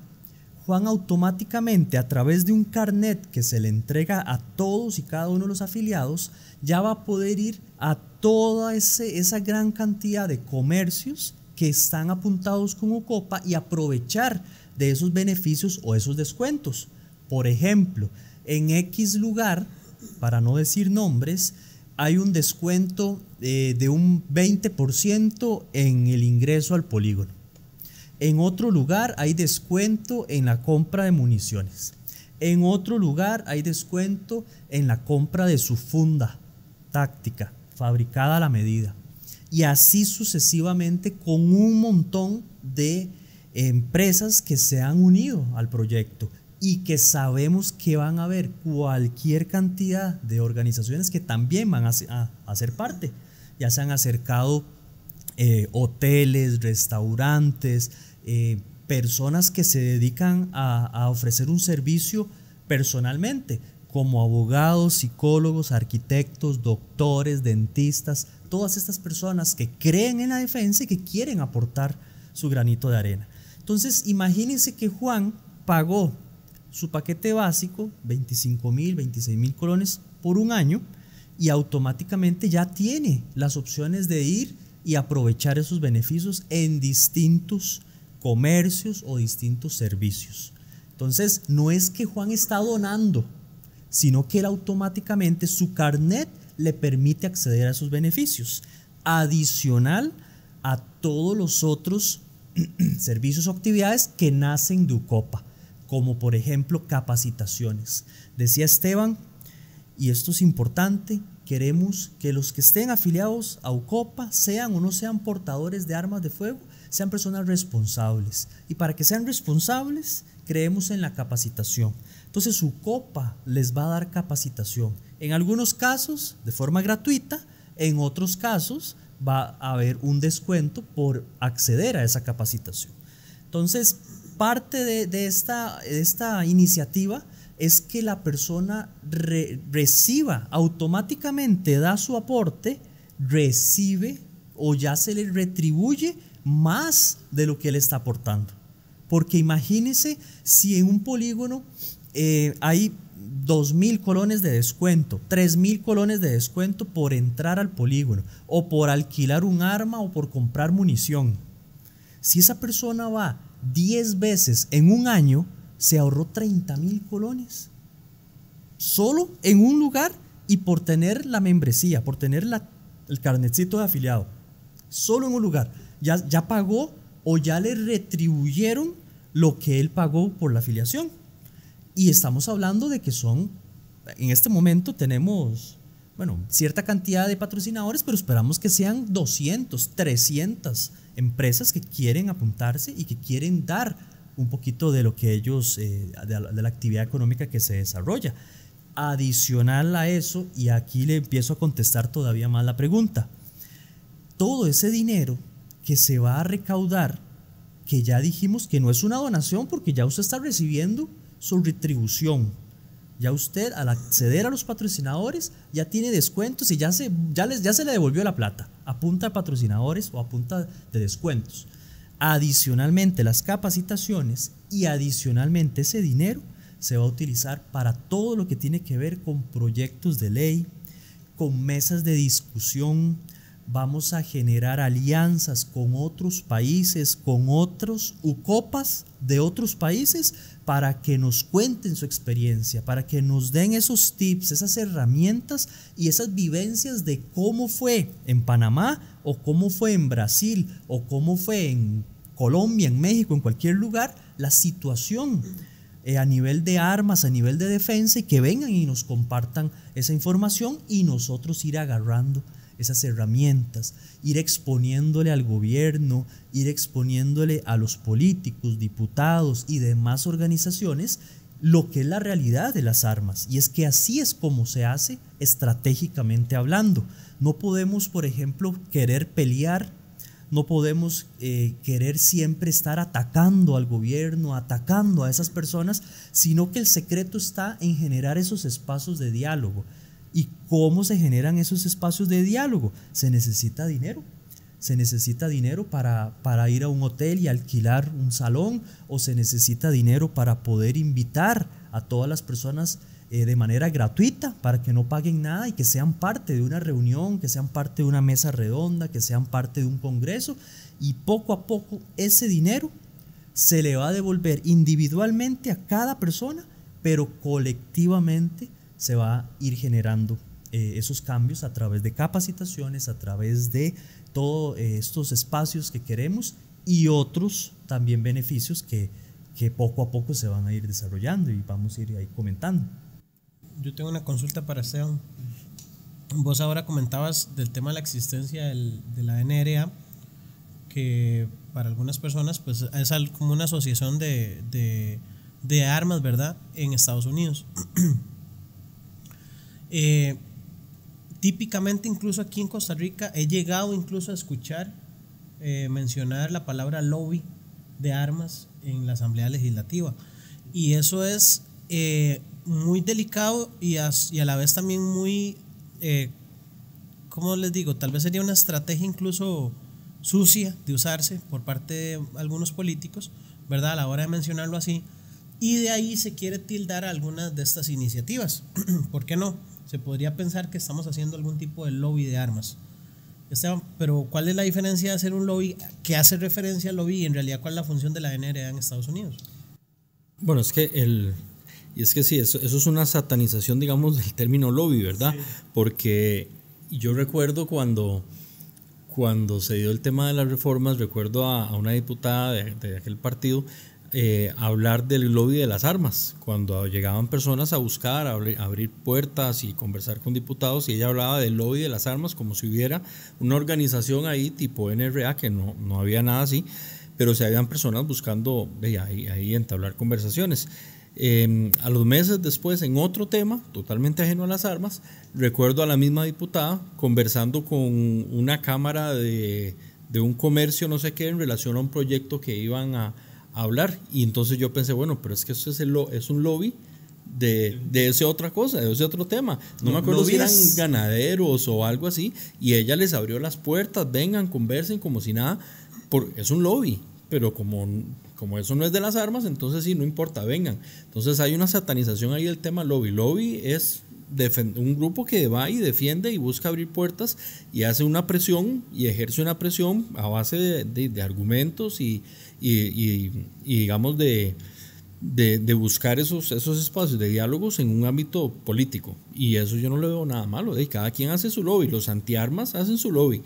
Juan automáticamente a través de un carnet que se le entrega a todos y cada uno de los afiliados, ya va a poder ir a toda esa gran cantidad de comercios que están apuntados con UCOPA y aprovechar de esos beneficios o esos descuentos. Por ejemplo, en X lugar, para no decir nombres, hay un descuento eh, de un 20% en el ingreso al polígono. En otro lugar hay descuento en la compra de municiones. En otro lugar hay descuento en la compra de su funda táctica, fabricada a la medida. Y así sucesivamente con un montón de empresas que se han unido al proyecto y que sabemos que van a haber cualquier cantidad de organizaciones que también van a, hacer ser parte. Ya se han acercado eh, hoteles, restaurantes, eh, personas que se dedican a, a ofrecer un servicio personalmente, como abogados, psicólogos, arquitectos, doctores, dentistas, todas estas personas que creen en la defensa y que quieren aportar su granito de arena. Entonces, imagínense que Juan pagó su paquete básico, 25 mil, 26 mil colones por un año, y automáticamente ya tiene las opciones de ir y aprovechar esos beneficios en distintos comercios o distintos servicios. Entonces, no es que Juan está donando, sino que él automáticamente su carnet le permite acceder a esos beneficios, adicional a todos los otros servicios o actividades que nacen de UCOPA como por ejemplo capacitaciones. Decía Esteban, y esto es importante, queremos que los que estén afiliados a UCOPA sean o no sean portadores de armas de fuego, sean personas responsables. Y para que sean responsables, creemos en la capacitación. Entonces UCOPA les va a dar capacitación. En algunos casos de forma gratuita, en otros casos va a haber un descuento por acceder a esa capacitación. Entonces, parte de, esta, iniciativa es que la persona reciba, automáticamente da su aporte, recibe o ya se le retribuye más de lo que él está aportando. Porque imagínese si en un polígono eh, hay 2.000 colones de descuento, 3.000 colones de descuento por entrar al polígono, o por alquilar un arma, o por comprar munición. Si esa persona va 10 veces en un año, se ahorró 30 mil colones. Solo en un lugar y por tener la membresía, por tener la, el carnetcito de afiliado. Solo en un lugar. Ya, ya pagó o ya le retribuyeron lo que él pagó por la afiliación. Y estamos hablando de que son, en este momento tenemos, bueno, cierta cantidad de patrocinadores, pero esperamos que sean 200, 300 empresas que quieren apuntarse y que quieren dar un poquito de lo que ellos, eh, de la actividad económica que se desarrolla. Adicional a eso, y aquí le empiezo a contestar todavía más la pregunta, todo ese dinero que se va a recaudar, que ya dijimos que no es una donación porque ya usted está recibiendo su retribución, ya usted al acceder a los patrocinadores ya tiene descuentos y ya se, ya les, ya se le devolvió la plata a de patrocinadores o apunta de descuentos. Adicionalmente las capacitaciones y adicionalmente ese dinero se va a utilizar para todo lo que tiene que ver con proyectos de ley, con mesas de discusión, vamos a generar alianzas con otros países, con otros UCOPAS de otros países para que nos cuenten su experiencia, para que nos den esos tips, esas herramientas y esas vivencias de cómo fue en Panamá o cómo fue en Brasil o cómo fue en Colombia, en México, en cualquier lugar, la situación eh, a nivel de armas, a nivel de defensa y que vengan y nos compartan esa información y nosotros ir agarrando esas herramientas, ir exponiéndole al gobierno, ir exponiéndole a los políticos, diputados y demás organizaciones lo que es la realidad de las armas. Y es que así es como se hace estratégicamente hablando. No podemos, por ejemplo, querer pelear, no podemos eh, querer siempre estar atacando al gobierno, atacando a esas personas, sino que el secreto está en generar esos espacios de diálogo, ¿Y cómo se generan esos espacios de diálogo? Se necesita dinero. Se necesita dinero para, para ir a un hotel y alquilar un salón o se necesita dinero para poder invitar a todas las personas eh, de manera gratuita para que no paguen nada y que sean parte de una reunión, que sean parte de una mesa redonda, que sean parte de un congreso y poco a poco ese dinero se le va a devolver individualmente a cada persona, pero colectivamente se va a ir generando eh, esos cambios a través de capacitaciones, a través de todos eh, estos espacios que queremos y otros también beneficios que, que poco a poco se van a ir desarrollando y vamos a ir ahí comentando. Yo tengo una consulta para Esteban. Vos ahora comentabas del tema de la existencia de la NRA, que para algunas personas pues, es como una asociación de, de, de armas, ¿verdad?, en Estados Unidos. Eh, típicamente incluso aquí en Costa Rica he llegado incluso a escuchar eh, mencionar la palabra lobby de armas en la Asamblea Legislativa. Y eso es eh, muy delicado y a, a, la vez también muy, como ¿cómo les digo? Tal vez sería una estrategia incluso sucia de usarse por parte de algunos políticos, ¿verdad? A la hora de mencionarlo así. Y de ahí se quiere tildar algunas de estas iniciativas. ¿Por qué no? se podría pensar que estamos haciendo algún tipo de lobby de armas. pero ¿cuál es la diferencia de hacer un lobby que hace referencia al lobby y en realidad cuál es la función de la NRA en Estados Unidos? Bueno, es que el... Y es que sí, eso, es una satanización, digamos, del término lobby, ¿verdad? Porque yo recuerdo cuando, cuando se dio el tema de las reformas, recuerdo a, una diputada de aquel partido eh, hablar del lobby de las armas, cuando llegaban personas a buscar, a abrir puertas y conversar con diputados, y ella hablaba del lobby de las armas como si hubiera una organización ahí tipo NRA, que no, no había nada así, pero se habían personas buscando ahí, entablar conversaciones. Em, a los meses después, en otro tema, totalmente ajeno a las armas, recuerdo a la misma diputada conversando con una cámara de un comercio, no sé qué, en relación a un proyecto que iban a, hablar. Y entonces yo pensé, bueno, pero es que eso es, el, es un lobby de, de esa otra cosa, de ese otro tema. No, me acuerdo si eran ganaderos o algo así. Y ella les abrió las puertas, vengan, conversen como si nada. Por, es un lobby, pero como, como eso no es de las armas, entonces sí, no importa, vengan. Entonces hay una satanización ahí del tema lobby. Lobby es un grupo que va y defiende y busca abrir puertas y hace una presión y ejerce una presión a base de argumentos y, y, digamos, de, de, buscar esos, esos espacios de diálogos en un ámbito político. Y eso yo no le veo nada malo. cada quien hace su lobby, los antiarmas hacen su lobby.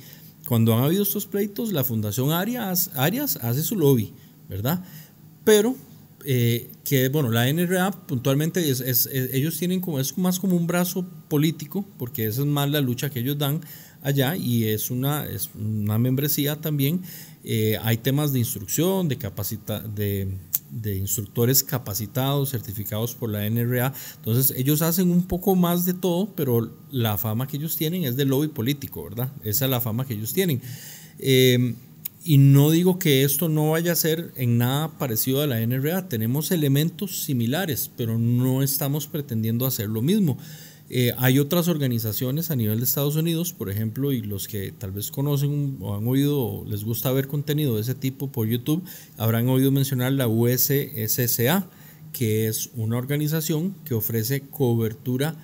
Cuando han habido estos pleitos, la Fundación Arias, Arias hace su lobby, ¿verdad? Pero eh, que bueno, la NRA puntualmente es, ellos tienen como es más como un brazo político, porque esa es más la lucha que ellos dan allá y es una, es una membresía también eh, hay temas de instrucción, de, capacita de, instructores capacitados, certificados por la NRA. Entonces ellos hacen un poco más de todo, pero la fama que ellos tienen es de lobby político, ¿verdad? Esa es la fama que ellos tienen. Em, y no digo que esto no vaya a ser en nada parecido a la NRA. Tenemos elementos similares, pero no estamos pretendiendo hacer lo mismo. Eh, hay otras organizaciones a nivel de Estados Unidos, por ejemplo, y los que tal vez conocen o han oído o les gusta ver contenido de ese tipo por YouTube, habrán oído mencionar la USSA, que es una organización que ofrece cobertura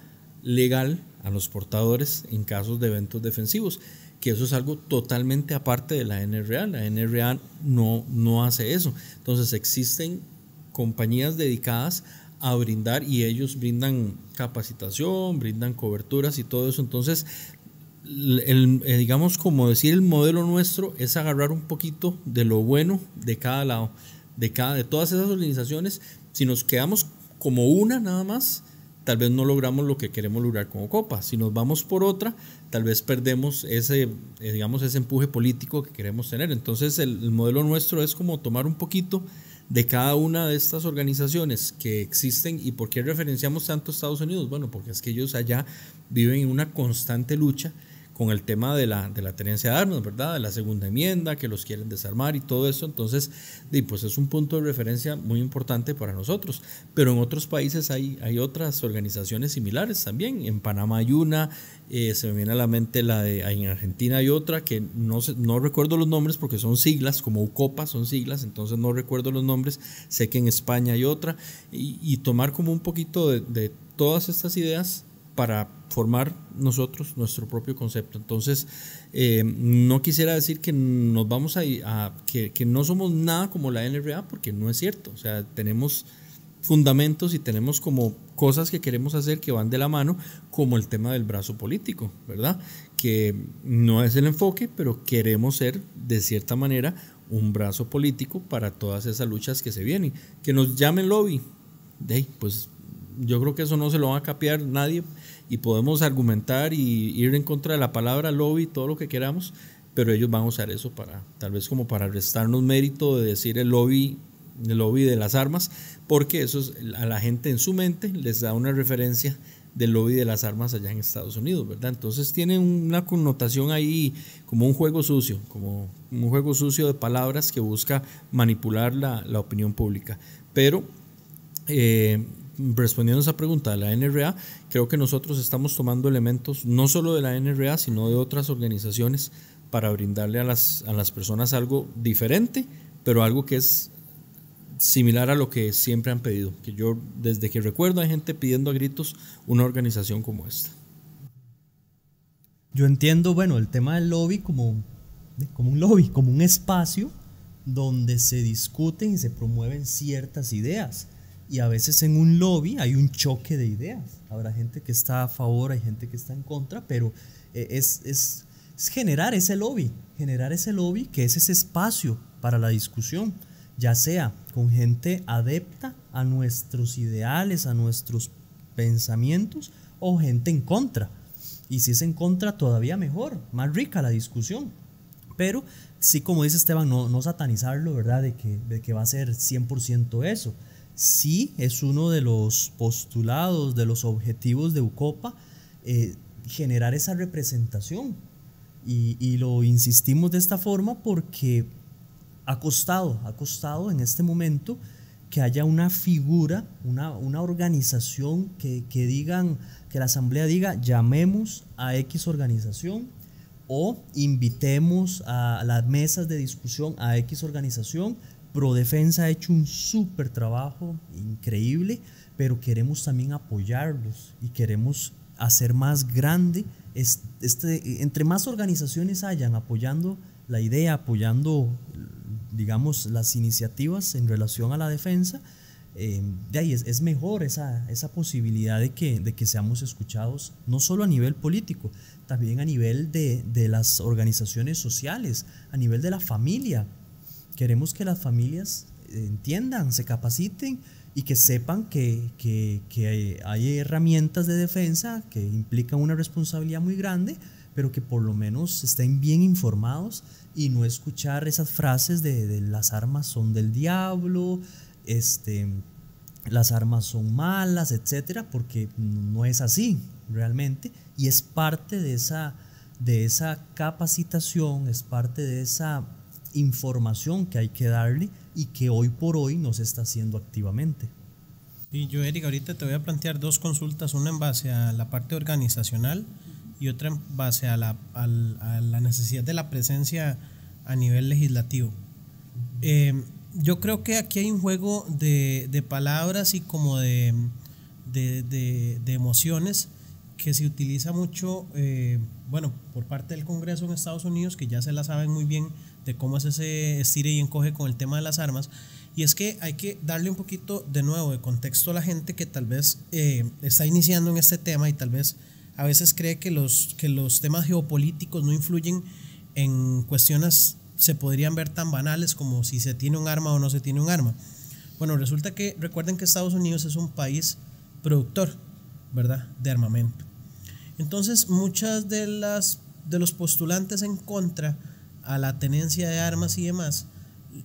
legal a los portadores en casos de eventos defensivos, que eso es algo totalmente aparte de la NRA. La NRA no, no hace eso. Entonces existen compañías dedicadas a a brindar y ellos brindan capacitación, brindan coberturas y todo eso. Entonces, el, eh, digamos, como decir, el modelo nuestro es agarrar un poquito de lo bueno de cada lado, de, cada, de todas esas organizaciones. Si nos quedamos como una nada más, tal vez no logramos lo que queremos lograr como Copa. Si nos vamos por otra, tal vez perdemos ese, eh, digamos, ese empuje político que queremos tener. Entonces, el modelo nuestro es como tomar un poquito de cada una de estas organizaciones que existen y por qué referenciamos tanto a Estados Unidos. Bueno, porque es que ellos allá viven en una constante lucha con el tema de la, de la tenencia de armas, ¿verdad? De la segunda enmienda, que los quieren desarmar y todo eso. Entonces, pues es un punto de referencia muy importante para nosotros. Pero en otros países hay, otras organizaciones similares también. En Panamá hay una, eh, se me viene a la mente la de, en Argentina hay otra que no, no recuerdo los nombres porque son siglas, como UCOPA son siglas, entonces no recuerdo los nombres. Sé que en España hay otra. Y, tomar como un poquito de, de todas estas ideas para formar nosotros nuestro propio concepto. Entonces, eh, no quisiera decir que nos vamos a, que, no somos nada como la NRA, porque no es cierto. O sea, tenemos fundamentos y tenemos como cosas que queremos hacer que van de la mano, como el tema del brazo político, ¿verdad? Que no es el enfoque, pero queremos ser, de cierta manera, un brazo político para todas esas luchas que se vienen. Que nos llamen lobby, pues yo creo que eso no se lo va a capear nadie y podemos argumentar y ir en contra de la palabra lobby, todo lo que queramos, pero ellos van a usar eso para, tal vez como para restarnos mérito de decir el lobby, el lobby de las armas, porque eso es, a la gente en su mente les da una referencia del lobby de las armas allá en Estados Unidos, ¿verdad? Entonces tiene una connotación ahí como un juego sucio, como un juego sucio de palabras que busca manipular la, la opinión pública. Pero eh, respondiendo a esa pregunta de la NRA, creo que nosotros estamos tomando elementos no solo de la NRA, sino de otras organizaciones para brindarle a las, personas algo diferente, pero algo que es similar a lo que siempre han pedido, que yo desde que recuerdo hay gente pidiendo a gritos una organización como esta. Yo entiendo, bueno, el tema del lobby como, como un lobby, como un espacio donde se discuten y se promueven ciertas ideas y a veces en un lobby hay un choque de ideas. Habrá gente que está a favor, hay gente que está en contra, pero eh, es, es, generar ese lobby, generar ese lobby que es ese espacio para la discusión, ya sea con gente adepta a nuestros ideales, a nuestros pensamientos o gente en contra. Y si es en contra, todavía mejor, más rica la discusión. Pero sí, como dice Esteban, no, no satanizarlo, ¿verdad? De que, de que va a ser 100% eso sí es uno de los postulados, de los objetivos de UCOPA, eh, generar esa representación. Y, lo insistimos de esta forma porque ha costado, ha costado en este momento que haya una figura, una, organización que, que digan, que la asamblea diga, llamemos a X organización o invitemos a las mesas de discusión a X organización Prodefensa ha hecho un súper trabajo, increíble, pero queremos también apoyarlos y queremos hacer más grande. Este, entre más organizaciones hayan apoyando la idea, apoyando, digamos, las iniciativas en relación a la defensa, eh, de ahí es, mejor esa, posibilidad de que, que, seamos escuchados, no solo a nivel político, también a nivel de, de las organizaciones sociales, a nivel de la familia queremos que las familias eh, entiendan, se capaciten y que sepan que, hay herramientas de defensa que implican una responsabilidad muy grande, pero que por lo menos estén bien informados y no escuchar esas frases de, las armas son del diablo, este, las armas son malas, etcétera, porque no es así realmente y es parte de esa, de esa capacitación, es parte de esa información que hay que darle y que hoy por hoy no se está haciendo activamente. Y yo, Eric, ahorita te voy a plantear dos consultas, una en base a la parte organizacional y otra en base a la, necesidad de la presencia a nivel legislativo. Eh, yo creo que aquí hay un juego de, palabras y como de, emociones que se utiliza mucho, eh, bueno, por parte del Congreso en Estados Unidos, que ya se la saben muy bien de cómo es ese estire y encoge con el tema de las armas. Y es que hay que darle un poquito de nuevo de contexto a la gente que tal vez eh, está iniciando en este tema y tal vez a veces cree que los, que los temas geopolíticos no influyen en cuestiones se podrían ver tan banales como si se tiene un arma o no se tiene un arma. Bueno, resulta que recuerden que Estados Unidos es un país productor, ¿verdad?, de armamento. Entonces, muchas de las de los postulantes en contra a la tenencia de armas y demás,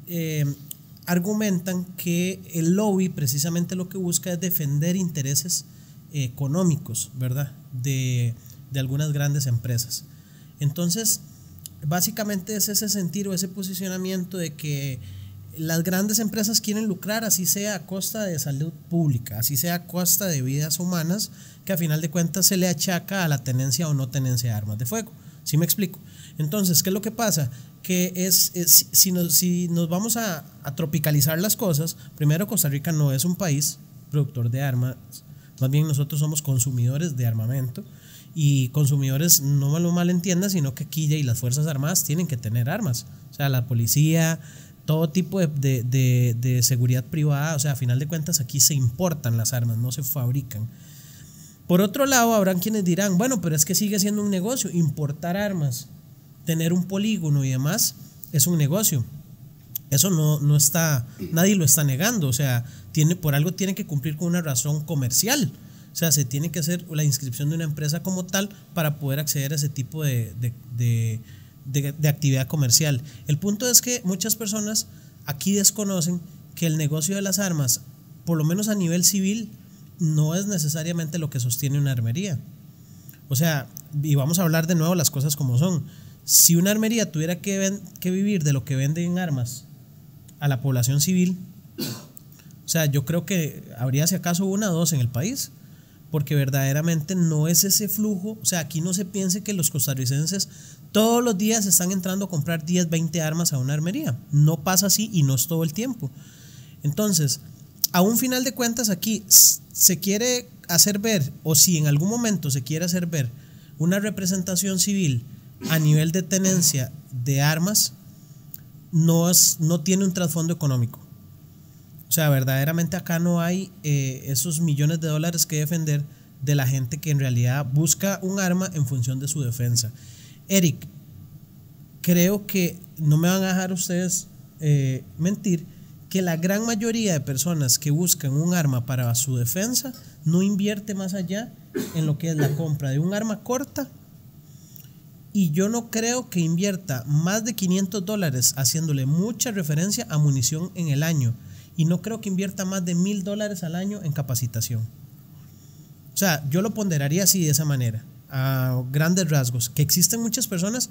eh, argumentan que el lobby precisamente lo que busca es defender intereses eh, económicos, ¿verdad? De, de algunas grandes empresas. Entonces, básicamente es ese sentir o ese posicionamiento de que las grandes empresas quieren lucrar, así sea a costa de salud pública, así sea a costa de vidas humanas, que a final de cuentas se le achaca a la tenencia o no tenencia de armas de fuego si me explico? Entonces, ¿qué es lo que pasa? Que es, si, nos, si nos vamos a, tropicalizar las cosas, primero Costa Rica no es un país productor de armas, más bien nosotros somos consumidores de armamento y consumidores no lo entienda sino que aquí y las Fuerzas Armadas tienen que tener armas. O sea, la policía, todo tipo de, de, seguridad privada, o sea, a final de cuentas aquí se importan las armas, no se fabrican. Por otro lado, habrán quienes dirán, bueno, pero es que sigue siendo un negocio, importar armas, tener un polígono y demás, es un negocio. Eso no, no está, nadie lo está negando, o sea, tiene, por algo tiene que cumplir con una razón comercial. O sea, se tiene que hacer la inscripción de una empresa como tal para poder acceder a ese tipo de actividad comercial. El punto es que muchas personas aquí desconocen que el negocio de las armas, por lo menos a nivel civil, no es necesariamente lo que sostiene una armería. O sea, y vamos a hablar de nuevo las cosas como son. Si una armería tuviera que, que vivir de lo que venden armas a la población civil, o sea, yo creo que habría si acaso una o dos en el país, porque verdaderamente no es ese flujo. O sea, aquí no se piense que los costarricenses todos los días están entrando a comprar 10, 20 armas a una armería. No pasa así y no es todo el tiempo. Entonces, a un final de cuentas aquí se quiere hacer ver, o si en algún momento se quiere hacer ver una representación civil a nivel de tenencia de armas, no, es, no tiene un trasfondo económico. O sea, verdaderamente acá no hay eh, esos millones de dólares que defender de la gente que en realidad busca un arma en función de su defensa. Eric, creo que no me van a dejar ustedes eh, mentir la gran mayoría de personas que buscan un arma para su defensa no invierte más allá en lo que es la compra de un arma corta y yo no creo que invierta más de 500 dólares haciéndole mucha referencia a munición en el año y no creo que invierta más de mil dólares al año en capacitación. O sea, yo lo ponderaría así de esa manera, a grandes rasgos, que existen muchas personas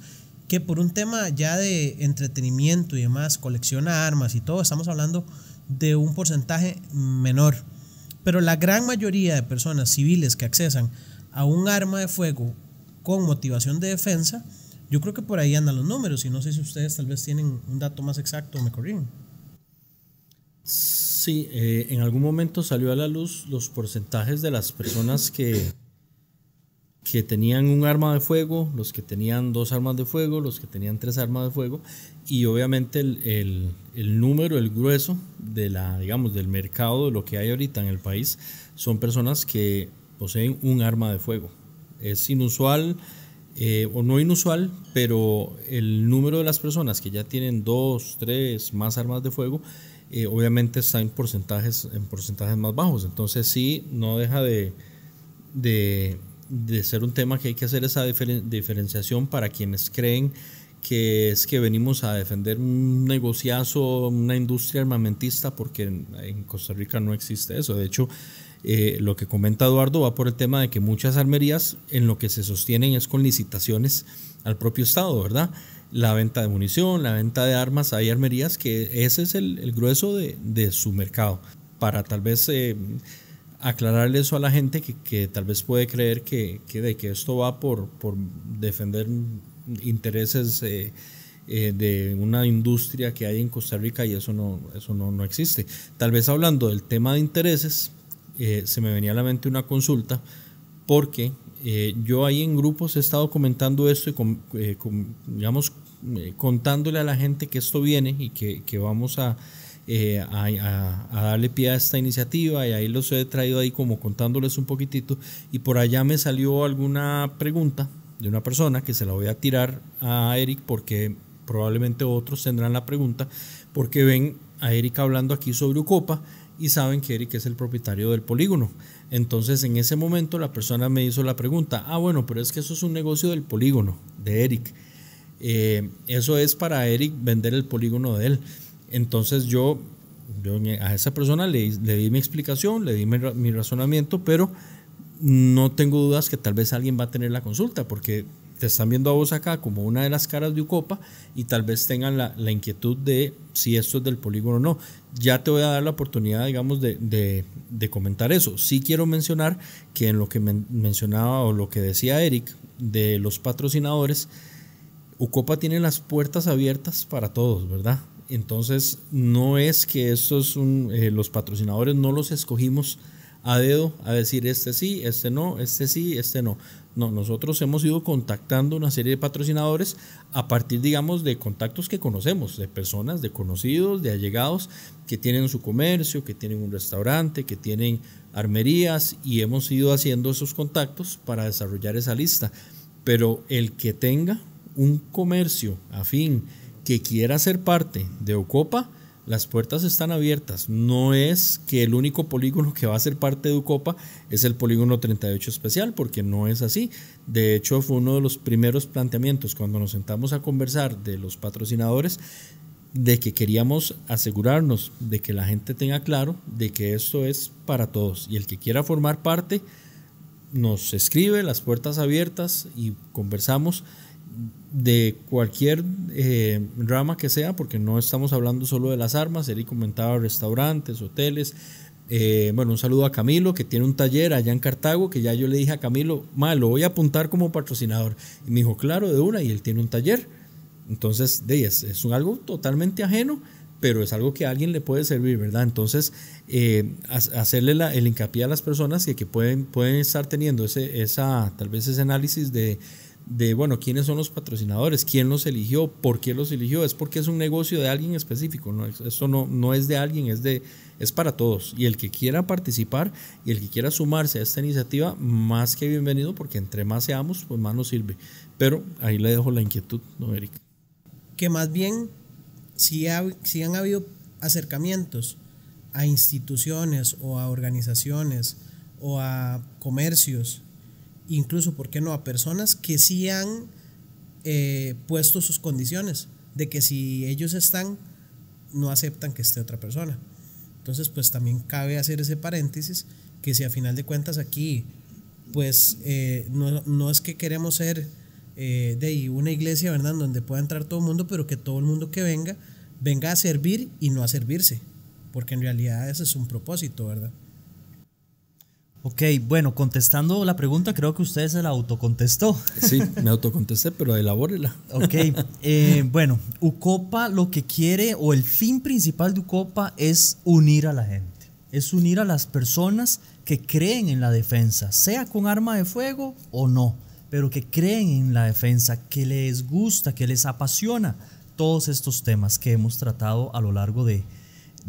por un tema ya de entretenimiento y demás, colecciona armas y todo, estamos hablando de un porcentaje menor. Pero la gran mayoría de personas civiles que accesan a un arma de fuego con motivación de defensa, yo creo que por ahí andan los números y no sé si ustedes tal vez tienen un dato más exacto, me corrigen. Sí, eh, en algún momento salió a la luz los porcentajes de las personas que que tenían un arma de fuego, los que tenían dos armas de fuego, los que tenían tres armas de fuego, y obviamente el, número, el grueso de la, digamos, del mercado, de lo que hay ahorita en el país, son personas que poseen un arma de fuego. Es inusual, eh, o no inusual, pero el número de las personas que ya tienen dos, tres, más armas de fuego, eh, obviamente está en porcentajes, en porcentajes más bajos. Entonces sí, no deja de, de de ser un tema que hay que hacer esa diferenciación para quienes creen que es que venimos a defender un negociazo, una industria armamentista, porque en, Costa Rica no existe eso. De hecho, eh, lo que comenta Eduardo va por el tema de que muchas armerías en lo que se sostienen es con licitaciones al propio Estado, ¿verdad? La venta de munición, la venta de armas, hay armerías que ese es el, grueso de, su mercado. Para tal vez... Eh, aclararle eso a la gente que, tal vez puede creer que, de que esto va por, por defender intereses eh, eh, de una industria que hay en Costa Rica y eso no, eso no, no existe. Tal vez hablando del tema de intereses, eh, se me venía a la mente una consulta porque yo ahí en grupos he estado comentando esto y contándole a la gente que esto viene y que vamos a eh, a, darle pie a esta iniciativa y ahí los he traído ahí como contándoles un poquitito y por allá me salió alguna pregunta de una persona que se la voy a tirar a Eric porque probablemente otros tendrán la pregunta porque ven a Eric hablando aquí sobre Ucopa y saben que Eric es el propietario del polígono. Entonces en ese momento la persona me hizo la pregunta, ah bueno, pero es que eso es un negocio del polígono, de Eric. Eh, eso es para Eric vender el polígono de él. Entonces yo, a esa persona le, di mi explicación, le di mi, razonamiento, pero no tengo dudas que tal vez alguien va a tener la consulta, porque te están viendo a vos acá como una de las caras de Ucopa y tal vez tengan la, inquietud de si esto es del polígono o no. Ya te voy a dar la oportunidad, digamos, de, comentar eso. Sí quiero mencionar que en lo que mencionaba o lo que decía Eric de los patrocinadores, Ucopa tiene las puertas abiertas para todos, ¿verdad? Entonces, no es que estos eh, los patrocinadores no los escogimos a dedo a decir este sí, este no, este sí, este no. No, nosotros hemos ido contactando una serie de patrocinadores a partir, digamos, de contactos que conocemos, de personas, de conocidos, de allegados que tienen su comercio, que tienen un restaurante, que tienen armerías y hemos ido haciendo esos contactos para desarrollar esa lista. Pero el que tenga un comercio afín, que quiera ser parte de Ucopa las puertas están abiertas. No es que el único polígono que va a ser parte de UCOPA es el polígono 38 especial, porque no es así. De hecho, fue uno de los primeros planteamientos cuando nos sentamos a conversar de los patrocinadores de que queríamos asegurarnos de que la gente tenga claro de que esto es para todos y el que quiera formar parte nos escribe, las puertas abiertas y conversamos de cualquier eh, rama que sea, porque no estamos hablando solo de las armas, él comentaba restaurantes, hoteles. Eh, bueno, un saludo a Camilo, que tiene un taller allá en Cartago, que ya yo le dije a Camilo, malo lo voy a apuntar como patrocinador. Y me dijo, claro, de una, y él tiene un taller. Entonces, de es, algo totalmente ajeno, pero es algo que a alguien le puede servir, ¿verdad? Entonces, eh, hacerle el hincapié a las personas que, que pueden, pueden estar teniendo ese, esa, tal vez ese análisis de de, bueno, quiénes son los patrocinadores, quién los eligió, por qué los eligió, es porque es un negocio de alguien específico, ¿no? esto no, no es de alguien, es, de, es para todos. Y el que quiera participar y el que quiera sumarse a esta iniciativa, más que bienvenido, porque entre más seamos, pues más nos sirve. Pero ahí le dejo la inquietud, ¿no, Eric? Que más bien, si, si han habido acercamientos a instituciones o a organizaciones o a comercios incluso, ¿por qué no?, a personas que sí han eh, puesto sus condiciones, de que si ellos están, no aceptan que esté otra persona. Entonces, pues también cabe hacer ese paréntesis, que si a final de cuentas aquí, pues eh, no, es que queremos ser eh, de una iglesia, ¿verdad?, donde pueda entrar todo el mundo, pero que todo el mundo que venga, venga a servir y no a servirse, porque en realidad ese es un propósito, ¿verdad? Ok, bueno, contestando la pregunta, creo que usted se la autocontestó. Sí, me autocontesté, pero elabórela. Ok, eh, bueno, UCOPA lo que quiere o el fin principal de UCOPA es unir a la gente, es unir a las personas que creen en la defensa, sea con arma de fuego o no, pero que creen en la defensa, que les gusta, que les apasiona todos estos temas que hemos tratado a lo largo de,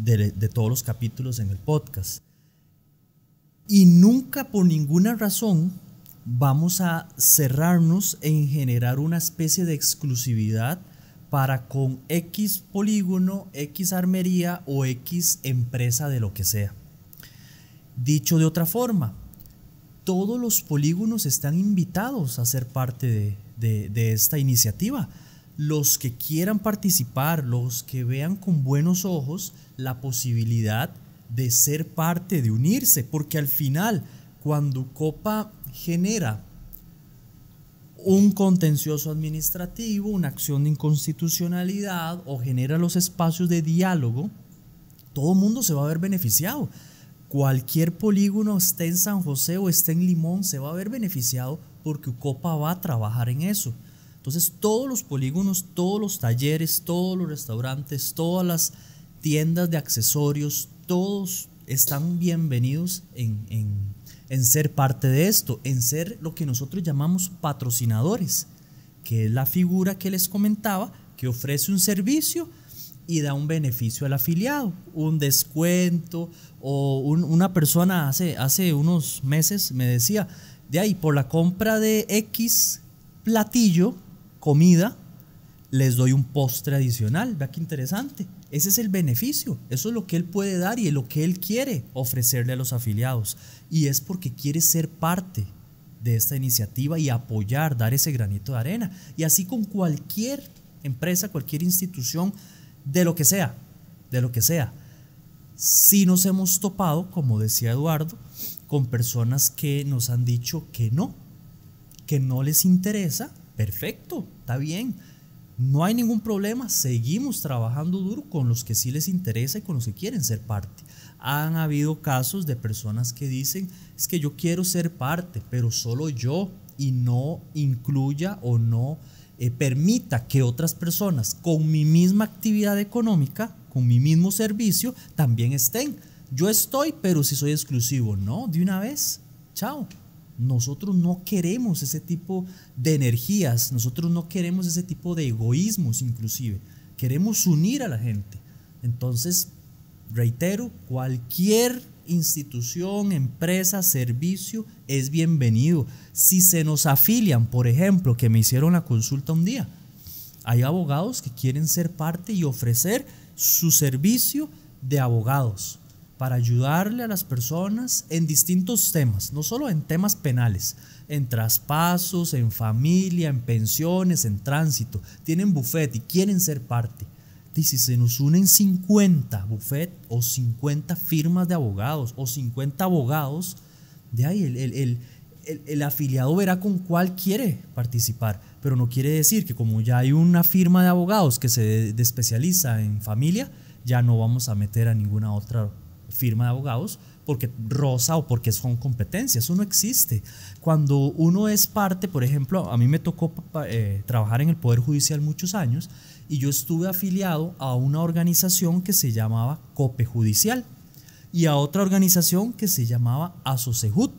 de todos los capítulos en el podcast. Y nunca por ninguna razón vamos a cerrarnos en generar una especie de exclusividad para con X polígono, X armería o X empresa de lo que sea. Dicho de otra forma, todos los polígonos están invitados a ser parte de, de esta iniciativa. Los que quieran participar, los que vean con buenos ojos la posibilidad de ser parte, de unirse, porque al final, cuando Copa genera un contencioso administrativo, una acción de inconstitucionalidad o genera los espacios de diálogo, todo el mundo se va a ver beneficiado. Cualquier polígono esté en San José o esté en Limón se va a ver beneficiado porque UCOPA va a trabajar en eso. Entonces todos los polígonos, todos los talleres, todos los restaurantes, todas las tiendas de accesorios, todos están bienvenidos en, ser parte de esto, en ser lo que nosotros llamamos patrocinadores, que es la figura que les comentaba, que ofrece un servicio y da un beneficio al afiliado, un descuento o una persona hace, hace unos meses me decía, de ahí, por la compra de X platillo, comida, les doy un postre adicional. Vea qué interesante. Ese es el beneficio. Eso es lo que él puede dar y es lo que él quiere ofrecerle a los afiliados. Y es porque quiere ser parte de esta iniciativa y apoyar, dar ese granito de arena. Y así con cualquier empresa, cualquier institución, de lo que sea, de lo que sea. Si nos hemos topado, como decía Eduardo, con personas que nos han dicho que no, que no les interesa, perfecto, está bien no hay ningún problema, seguimos trabajando duro con los que sí les interesa y con los que quieren ser parte. Han habido casos de personas que dicen, es que yo quiero ser parte, pero solo yo y no incluya o no eh, permita que otras personas con mi misma actividad económica, con mi mismo servicio, también estén. Yo estoy, pero si soy exclusivo, no, de una vez, chao. Nosotros no queremos ese tipo de energías, nosotros no queremos ese tipo de egoísmos inclusive. Queremos unir a la gente. Entonces, reitero, cualquier institución, empresa, servicio es bienvenido. Si se nos afilian, por ejemplo, que me hicieron la consulta un día, hay abogados que quieren ser parte y ofrecer su servicio de abogados para ayudarle a las personas en distintos temas, no solo en temas penales, en traspasos, en familia, en pensiones, en tránsito. Tienen buffet y quieren ser parte. Y si se nos unen 50 buffet o 50 firmas de abogados o 50 abogados, de ahí el, el, afiliado verá con cuál quiere participar, pero no quiere decir que como ya hay una firma de abogados que se especializa en familia, ya no vamos a meter a ninguna otra firma de abogados porque rosa o porque son competencias. Eso no existe. Cuando uno es parte, por ejemplo, a mí me tocó eh, trabajar en el Poder Judicial muchos años y yo estuve afiliado a una organización que se llamaba COPE Judicial y a otra organización que se llamaba ASOCEJUT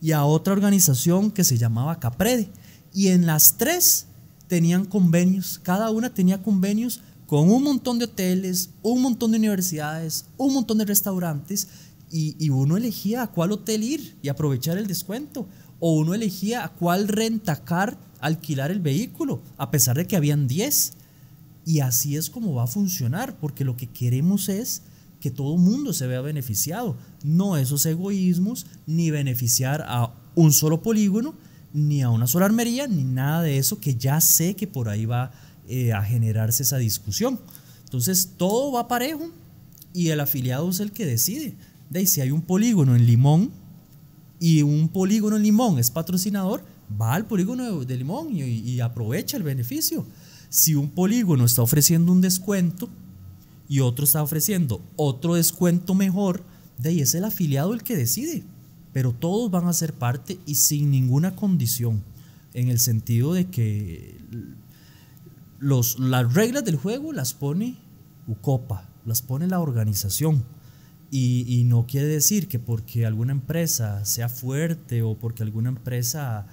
y a otra organización que se llamaba CAPREDE. Y en las tres tenían convenios, cada una tenía convenios con un montón de hoteles, un montón de universidades, un montón de restaurantes y, uno elegía a cuál hotel ir y aprovechar el descuento o uno elegía a cuál rentacar alquilar el vehículo, a pesar de que habían 10. Y así es como va a funcionar, porque lo que queremos es que todo el mundo se vea beneficiado, no esos egoísmos, ni beneficiar a un solo polígono, ni a una sola armería, ni nada de eso que ya sé que por ahí va eh, a generarse esa discusión. Entonces todo va parejo y el afiliado es el que decide. De si hay un polígono en Limón y un polígono en Limón es patrocinador, va al polígono de, Limón y, y aprovecha el beneficio. Si un polígono está ofreciendo un descuento y otro está ofreciendo otro descuento mejor, de ahí es el afiliado el que decide. Pero todos van a ser parte y sin ninguna condición, en el sentido de que los, las reglas del juego las pone UCOPA, las pone la organización. Y, y, no quiere decir que porque alguna empresa sea fuerte o porque alguna empresa,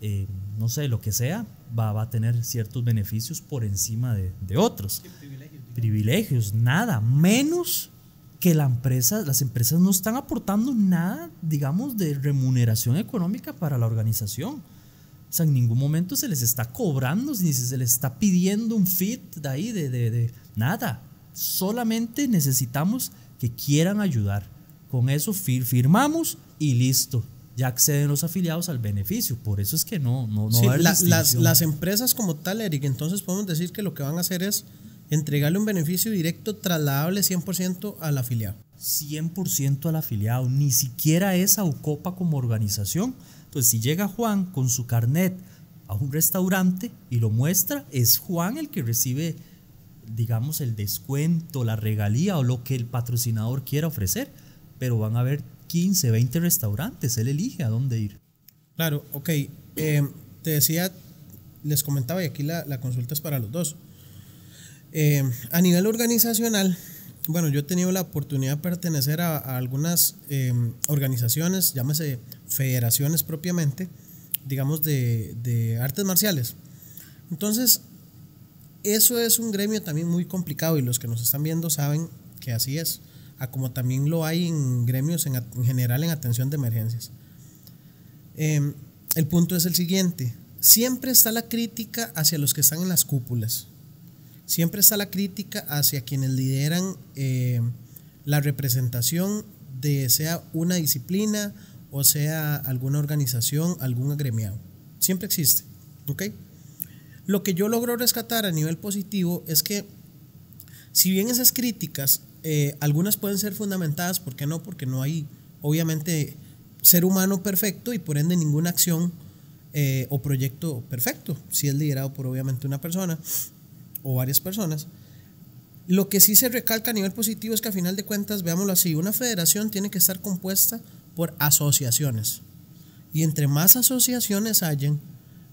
eh, no sé, lo que sea, va, a tener ciertos beneficios por encima de, de otros. Privilegios, privilegios, nada, menos que la empresa, las empresas no están aportando nada, digamos, de remuneración económica para la organización en ningún momento se les está cobrando, ni se les está pidiendo un fit de ahí, de, nada. Solamente necesitamos que quieran ayudar. Con eso firmamos y listo. Ya acceden los afiliados al beneficio. Por eso es que no, no, no va las, las empresas como tal, Eric, entonces podemos decir que lo que van a hacer es entregarle un beneficio directo trasladable 100% al afiliado. 100% al afiliado, ni siquiera esa UCOPA como organización, pues si llega Juan con su carnet a un restaurante y lo muestra, es Juan el que recibe, digamos, el descuento, la regalía o lo que el patrocinador quiera ofrecer. Pero van a haber 15, 20 restaurantes, él elige a dónde ir. Claro, ok. Eh, te decía, les comentaba y aquí la, consulta es para los dos. Eh, a nivel organizacional, bueno, yo he tenido la oportunidad de pertenecer a, algunas eh, organizaciones, llámese federaciones propiamente, digamos, de, artes marciales. Entonces, eso es un gremio también muy complicado y los que nos están viendo saben que así es, a como también lo hay en gremios en, general en atención de emergencias. Em, el punto es el siguiente, siempre está la crítica hacia los que están en las cúpulas, siempre está la crítica hacia quienes lideran eh, la representación de sea una disciplina o sea alguna organización, algún agremiado. Siempre existe, okay Lo que yo logro rescatar a nivel positivo es que si bien esas críticas, eh, algunas pueden ser fundamentadas, ¿por qué no? Porque no hay, obviamente, ser humano perfecto y por ende ninguna acción eh, o proyecto perfecto, si es liderado por obviamente una persona o varias personas. Lo que sí se recalca a nivel positivo es que a final de cuentas, veámoslo así, una federación tiene que estar compuesta por asociaciones. Y entre más asociaciones hayan,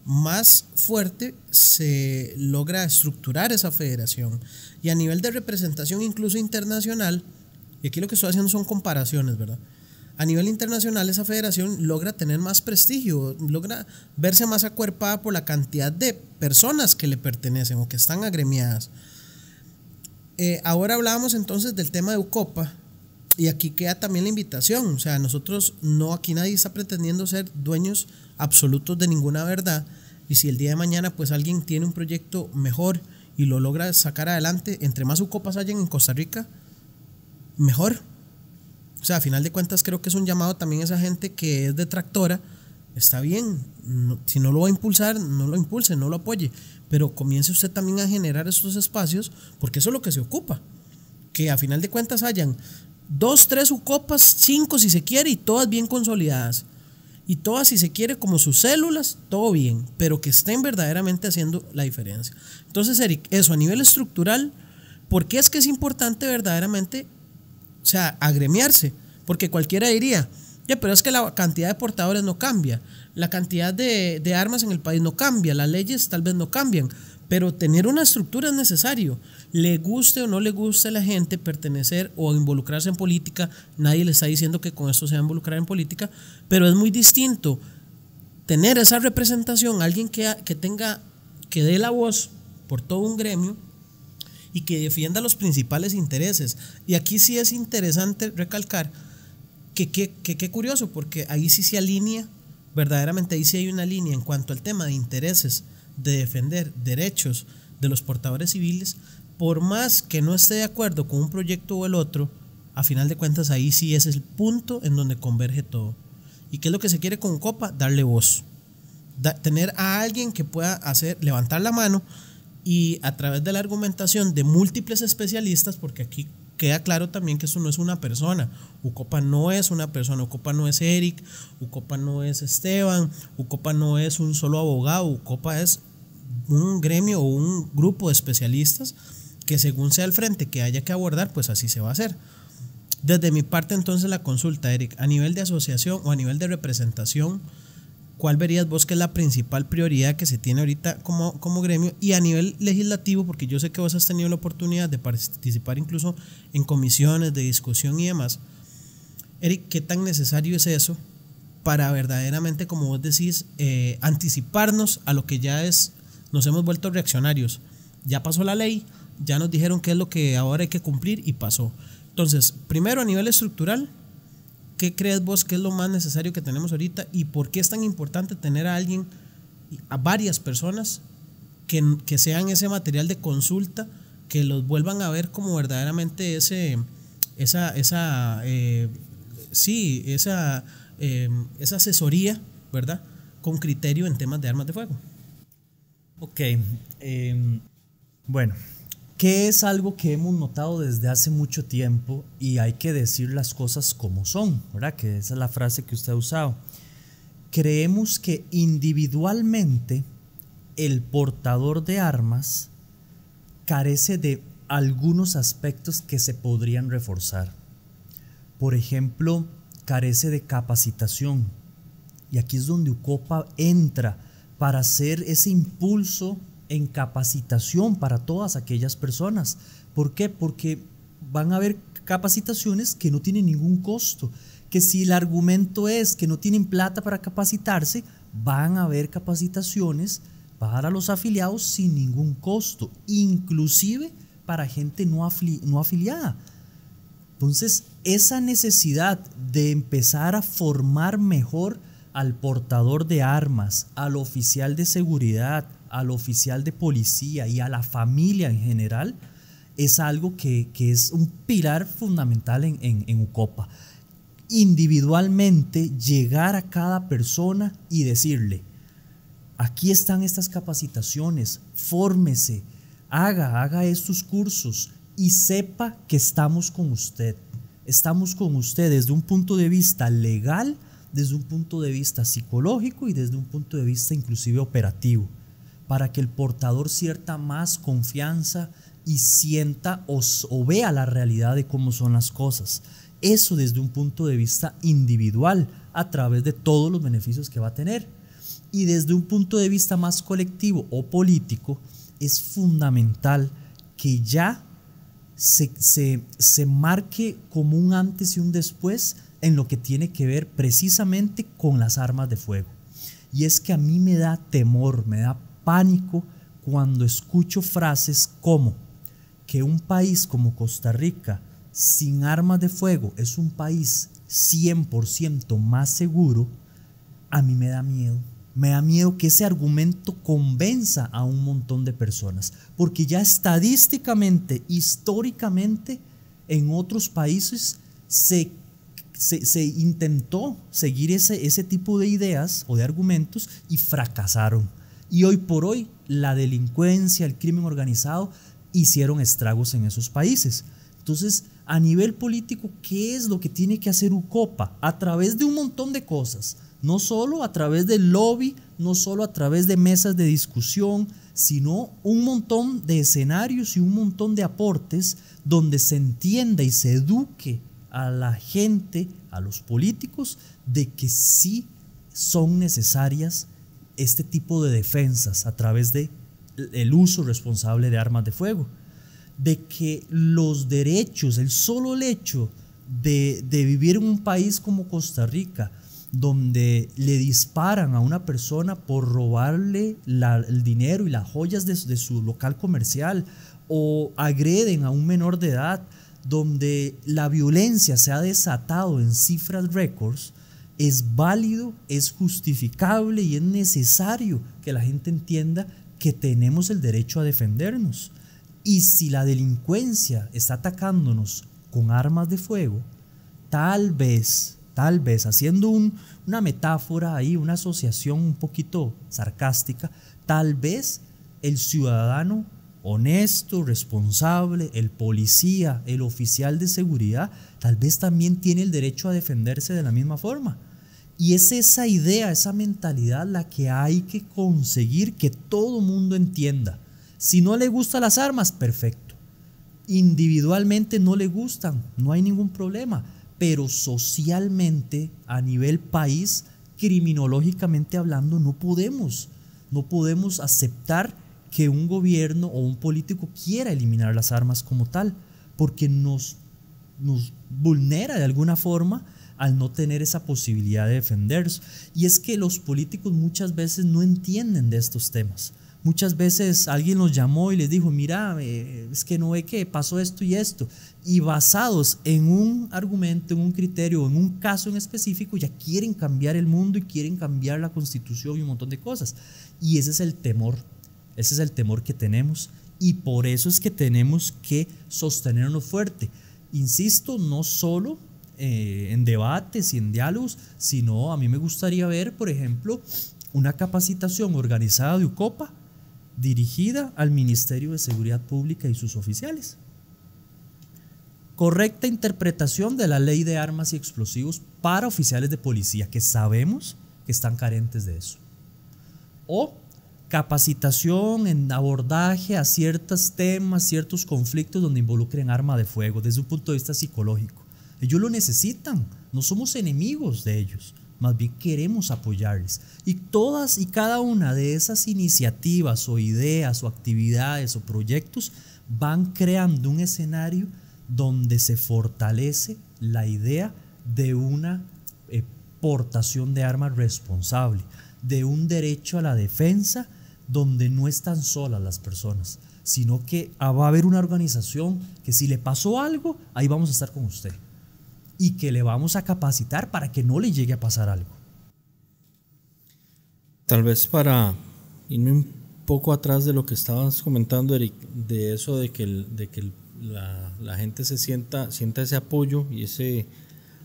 más fuerte se logra estructurar esa federación. Y a nivel de representación incluso internacional, y aquí lo que estoy haciendo son comparaciones, ¿verdad? A nivel internacional esa federación logra tener más prestigio, logra verse más acuerpada por la cantidad de personas que le pertenecen o que están agremiadas. Eh, ahora hablábamos entonces del tema de UCOPA, y aquí queda también la invitación, o sea, nosotros no, aquí nadie está pretendiendo ser dueños absolutos de ninguna verdad, y si el día de mañana pues alguien tiene un proyecto mejor y lo logra sacar adelante, entre más copas hayan en Costa Rica, mejor. O sea, a final de cuentas creo que es un llamado también a esa gente que es detractora, está bien, si no lo va a impulsar, no lo impulse, no lo apoye, pero comience usted también a generar esos espacios, porque eso es lo que se ocupa, que a final de cuentas hayan dos, tres copas, cinco si se quiere, y todas bien consolidadas. Y todas, si se quiere, como sus células, todo bien, pero que estén verdaderamente haciendo la diferencia. Entonces, Eric, eso a nivel estructural, ¿por qué es que es importante verdaderamente, o sea, agremiarse? Porque cualquiera diría, ya, pero es que la cantidad de portadores no cambia, la cantidad de armas en el país no cambia, las leyes tal vez no cambian. Pero tener una estructura es necesario. Le guste o no le guste a la gente pertenecer o involucrarse en política, nadie le está diciendo que con esto se va a involucrar en política, pero es muy distinto tener esa representación, alguien que, que tenga, que dé la voz por todo un gremio y que defienda los principales intereses. Y aquí sí es interesante recalcar que qué curioso, porque ahí sí se alinea, verdaderamente ahí sí hay una línea en cuanto al tema de intereses de defender derechos de los portadores civiles, por más que no esté de acuerdo con un proyecto o el otro, a final de cuentas ahí sí es el punto en donde converge todo. ¿Y qué es lo que se quiere con Copa? Darle voz. tener a alguien que pueda hacer, levantar la mano y a través de la argumentación de múltiples especialistas, porque aquí queda claro también que eso no es una persona. Ucopa no es una persona, Ucopa no es Eric, Ucopa no es Esteban, Ucopa no es un solo abogado, Ucopa es un gremio o un grupo de especialistas que según sea el frente que haya que abordar, pues así se va a hacer. Desde mi parte entonces la consulta, Eric, a nivel de asociación o a nivel de representación, ¿Cuál verías vos que es la principal prioridad que se tiene ahorita como, como gremio y a nivel legislativo? Porque yo sé que vos has tenido la oportunidad de participar incluso en comisiones de discusión y demás. Eric, ¿qué tan necesario es eso para verdaderamente, como vos decís, eh, anticiparnos a lo que ya es, nos hemos vuelto reaccionarios? Ya pasó la ley, ya nos dijeron qué es lo que ahora hay que cumplir y pasó. Entonces, primero a nivel estructural, ¿qué crees vos que es lo más necesario que tenemos ahorita y por qué es tan importante tener a alguien, a varias personas que, que sean ese material de consulta, que los vuelvan a ver como verdaderamente ese, esa, esa, eh, sí, esa, eh, esa asesoría, ¿verdad? Con criterio en temas de armas de fuego. Ok, em, bueno, que es algo que hemos notado desde hace mucho tiempo y hay que decir las cosas como son, ¿verdad? Que esa es la frase que usted ha usado. Creemos que individualmente el portador de armas carece de algunos aspectos que se podrían reforzar. Por ejemplo, carece de capacitación. Y aquí es donde UCOPA entra para hacer ese impulso en capacitación para todas aquellas personas. ¿Por qué? Porque van a haber capacitaciones que no tienen ningún costo, que si el argumento es que no tienen plata para capacitarse, van a haber capacitaciones para los afiliados sin ningún costo, inclusive para gente no, no afiliada. Entonces, esa necesidad de empezar a formar mejor al portador de armas, al oficial de seguridad, al oficial de policía y a la familia en general, es algo que, es un pilar fundamental en, en, en UCOPA. Individualmente llegar a cada persona y decirle, aquí están estas capacitaciones, fórmese, haga, haga estos cursos y sepa que estamos con usted. Estamos con usted desde un punto de vista legal, desde un punto de vista psicológico y desde un punto de vista inclusive operativo, para que el portador cierta más confianza y sienta o, vea la realidad de cómo son las cosas. Eso desde un punto de vista individual, a través de todos los beneficios que va a tener. Y desde un punto de vista más colectivo o político, es fundamental que ya se, marque como un antes y un después en lo que tiene que ver precisamente con las armas de fuego. Y es que a mí me da temor, me da pánico cuando escucho frases como que un país como Costa Rica sin armas de fuego es un país 100% más seguro, a mí me da miedo. Me da miedo que ese argumento convenza a un montón de personas, porque ya estadísticamente, históricamente, en otros países se se, intentó seguir ese, ese tipo de ideas o de argumentos y fracasaron. Y hoy por hoy la delincuencia, el crimen organizado hicieron estragos en esos países. Entonces, a nivel político, ¿qué es lo que tiene que hacer UCOPA? A través de un montón de cosas, no solo a través del lobby, no solo a través de mesas de discusión, sino un montón de escenarios y un montón de aportes donde se entienda y se eduque a la gente, a los políticos, de que sí son necesarias este tipo de defensas a través de el uso responsable de armas de fuego, de que los derechos, el solo hecho de, vivir en un país como Costa Rica, donde le disparan a una persona por robarle el dinero y las joyas de su local comercial, o agreden a un menor de edad, donde la violencia se ha desatado en cifras récords, es válido, es justificable y es necesario que la gente entienda que tenemos el derecho a defendernos. Y si la delincuencia está atacándonos con armas de fuego, tal vez, tal vez, haciendo una metáfora ahí, una asociación un poquito sarcástica, tal vez el ciudadano honesto, responsable, el policía, el oficial de seguridad, tal vez también tiene el derecho a defenderse de la misma forma. Y es esa idea, esa mentalidad la que hay que conseguir que todo mundo entienda. Si no le gustan las armas, perfecto. Individualmente no le gustan, no hay ningún problema. Pero socialmente, a nivel país, criminológicamente hablando, no podemos. No podemos aceptar que un gobierno o un político quiera eliminar las armas como tal, porque nos, nos vulnera de alguna forma al no tener esa posibilidad de defenderse. Y es que los políticos muchas veces no entienden de estos temas. Muchas veces alguien los llamó y les dijo, mira, eh, es que no ve que pasó esto y esto. Y basados en un argumento, en un criterio, en un caso en específico, ya quieren cambiar el mundo y quieren cambiar la constitución y un montón de cosas. Y ese es el temor ese es el temor que tenemos y por eso es que tenemos que sostenernos fuerte. Insisto, no solo eh, en debates y en diálogos, sino a mí me gustaría ver, por ejemplo, una capacitación organizada de UCOPA dirigida al Ministerio de Seguridad Pública y sus oficiales. Correcta interpretación de la ley de armas y explosivos para oficiales de policía, que sabemos que están carentes de eso. O capacitación en abordaje a ciertos temas, ciertos conflictos donde involucren arma de fuego desde un punto de vista psicológico. Ellos lo necesitan, no somos enemigos de ellos, más bien queremos apoyarles. Y todas y cada una de esas iniciativas o ideas o actividades o proyectos van creando un escenario donde se fortalece la idea de una eh, portación de armas responsable, de un derecho a la defensa donde no están solas las personas, sino que ah, va a haber una organización que si le pasó algo, ahí vamos a estar con usted y que le vamos a capacitar para que no le llegue a pasar algo. Tal vez para irme un poco atrás de lo que estabas comentando, Eric, de eso de que, de que la, la, gente se sienta, sienta ese apoyo y ese,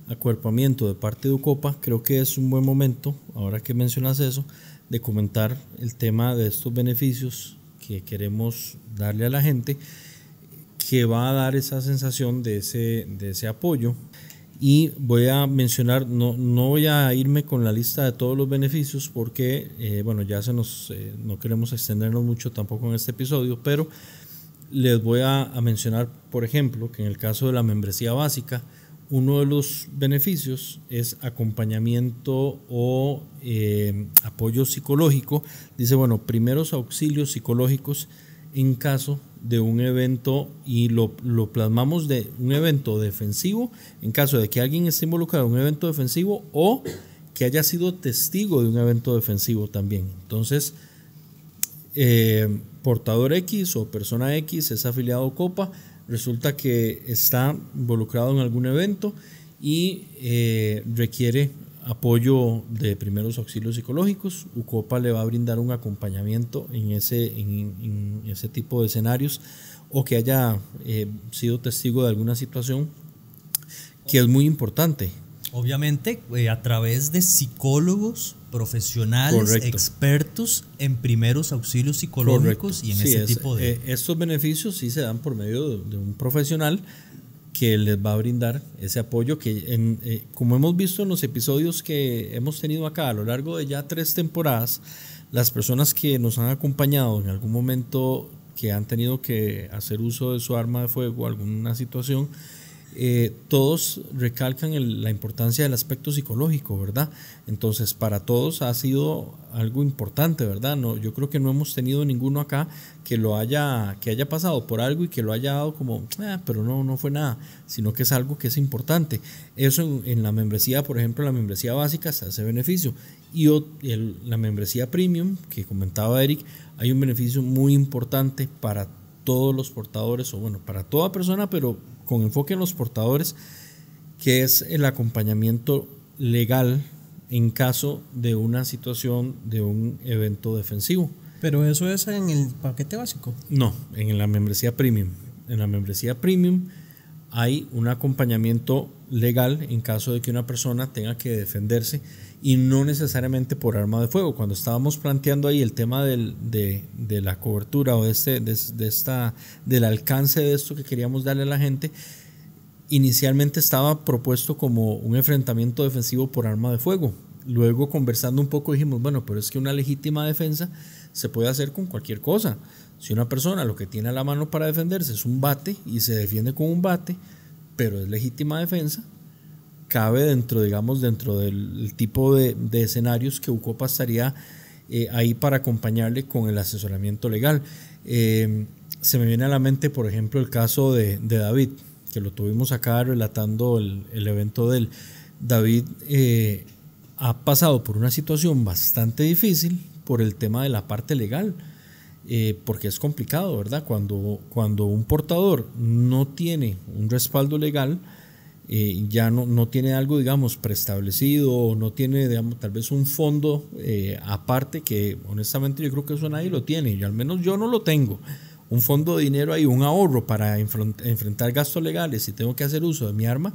acuerpamiento de parte de UCOPA, creo que es un buen momento, ahora que mencionas eso, de comentar el tema de estos beneficios que queremos darle a la gente, que va a dar esa sensación de ese, de ese apoyo. Y voy a mencionar, no, no voy a irme con la lista de todos los beneficios porque, eh, bueno, ya se nos, eh, no queremos extendernos mucho tampoco en este episodio, pero les voy a mencionar, por ejemplo, que en el caso de la membresía básica, uno de los beneficios es acompañamiento o eh, apoyo psicológico. Dice, bueno, primeros auxilios psicológicos en caso de un evento y lo, plasmamos de un evento defensivo, en caso de que alguien esté involucrado en un evento defensivo o que haya sido testigo de un evento defensivo también. Entonces, eh, portador X o persona X es afiliado a COPA resulta que está involucrado en algún evento y eh, requiere apoyo de primeros auxilios psicológicos. UCOPA le va a brindar un acompañamiento en ese, en, ese tipo de escenarios o que haya eh, sido testigo de alguna situación que es muy importante. Obviamente, eh, a través de psicólogos profesionales expertos en primeros auxilios psicológicos y en ese tipo de... Eh, estos beneficios sí se dan por medio de, un profesional que les va a brindar ese apoyo que, eh, como hemos visto en los episodios que hemos tenido acá a lo largo de ya tres temporadas, las personas que nos han acompañado en algún momento que han tenido que hacer uso de su arma de fuego, alguna situación, eh, todos recalcan la importancia del aspecto psicológico, ¿verdad? Entonces, para todos ha sido algo importante, ¿verdad? No, yo creo que no hemos tenido ninguno acá que lo haya, que haya pasado por algo y que lo haya dado como, ah, pero no, no fue nada, sino que es algo que es importante. Eso en, la membresía, por ejemplo, la membresía básica se hace beneficio. Y la membresía premium, que comentaba Eric, hay un beneficio muy importante para todos los portadores, o bueno, para toda persona, pero con enfoque en los portadores, que es el acompañamiento legal en caso de una situación de un evento defensivo. Pero eso es en el paquete básico. No, en la membresía premium. En la membresía premium hay un acompañamiento legal en caso de que una persona tenga que defenderse y no necesariamente por arma de fuego. Cuando estábamos planteando ahí el tema de, la cobertura o de este, esta, del alcance de esto que queríamos darle a la gente, inicialmente estaba propuesto como un enfrentamiento defensivo por arma de fuego. Luego conversando un poco dijimos, bueno, pero es que una legítima defensa se puede hacer con cualquier cosa. Si una persona lo que tiene a la mano para defenderse es un bate y se defiende con un bate, pero es legítima defensa, cabe dentro, digamos, dentro del tipo de, escenarios que UCOPA estaría eh, ahí para acompañarle con el asesoramiento legal. Em, se me viene a la mente, por ejemplo, el caso de, David, que lo tuvimos acá relatando el, el evento del David eh, ha pasado por una situación bastante difícil, por el tema de la parte legal, eh, porque es complicado, ¿verdad? Cuando, cuando un portador no tiene un respaldo legal, eh, ya no, no, tiene algo, digamos, preestablecido, no tiene, digamos, tal vez un fondo eh, aparte, que honestamente yo creo que eso nadie lo tiene, y al menos yo no lo tengo. Un fondo de dinero ahí, un ahorro para enfrentar gastos legales, si tengo que hacer uso de mi arma,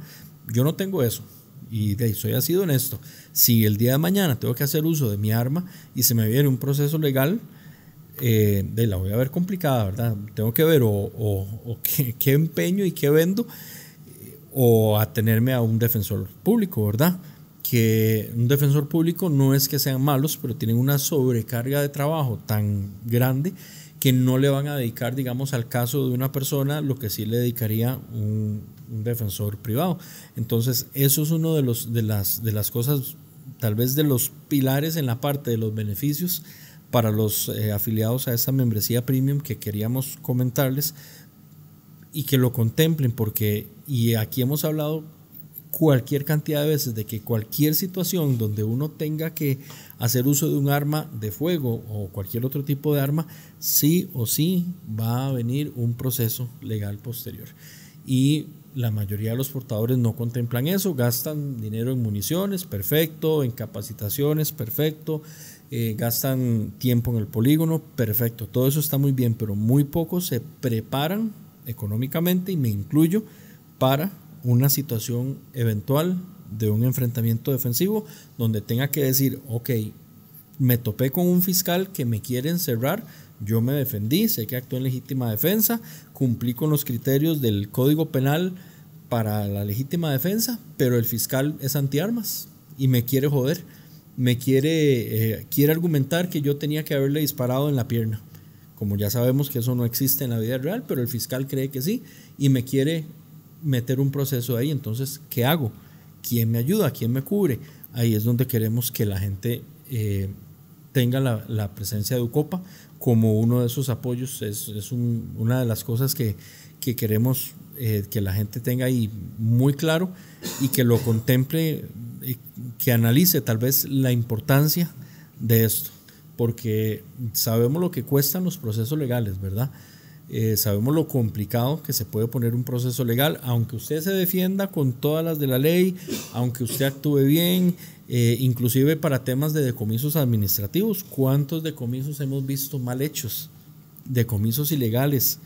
yo no tengo eso. Y de, soy así honesto. Si el día de mañana tengo que hacer uso de mi arma y se me viene un proceso legal, eh, de la voy a ver complicada, ¿verdad? Tengo que ver qué, qué, empeño y qué vendo eh, o atenerme a un defensor público, ¿verdad? Que un defensor público no es que sean malos, pero tienen una sobrecarga de trabajo tan grande que no le van a dedicar, digamos, al caso de una persona lo que sí le dedicaría un, un defensor privado. Entonces, eso es uno de, los, de, las, de las cosas, tal vez de los pilares en la parte de los beneficios para los eh, afiliados a esa membresía premium que queríamos comentarles y que lo contemplen, porque, y aquí hemos hablado cualquier cantidad de veces de que cualquier situación donde uno tenga que hacer uso de un arma de fuego o cualquier otro tipo de arma, sí o sí va a venir un proceso legal posterior. Y la mayoría de los portadores no contemplan eso, gastan dinero en municiones, perfecto, en capacitaciones, perfecto, eh, gastan tiempo en el polígono, perfecto, todo eso está muy bien, pero muy pocos se preparan económicamente, y me incluyo, para una situación eventual de un enfrentamiento defensivo donde tenga que decir, ok, me topé con un fiscal que me quiere encerrar, yo me defendí, sé que actué en legítima defensa, cumplí con los criterios del Código Penal para la legítima defensa, pero el fiscal es antiarmas y me quiere joder, me quiere, eh, quiere argumentar que yo tenía que haberle disparado en la pierna. Como ya sabemos que eso no existe en la vida real, pero el fiscal cree que sí y me quiere meter un proceso ahí. Entonces, ¿qué hago? ¿Quién me ayuda? ¿Quién me cubre? Ahí es donde queremos que la gente eh, tenga la, la presencia de UCOPA como uno de esos apoyos. Es, una de las cosas que, queremos eh, que la gente tenga ahí muy claro y que lo contemple, eh, que analice tal vez la importancia de esto, porque sabemos lo que cuestan los procesos legales, ¿verdad? Eh, sabemos lo complicado que se puede poner un proceso legal, aunque usted se defienda con todas las de la ley, aunque usted actúe bien, eh, inclusive para temas de decomisos administrativos. ¿Cuántos decomisos hemos visto mal hechos? Decomisos ilegales,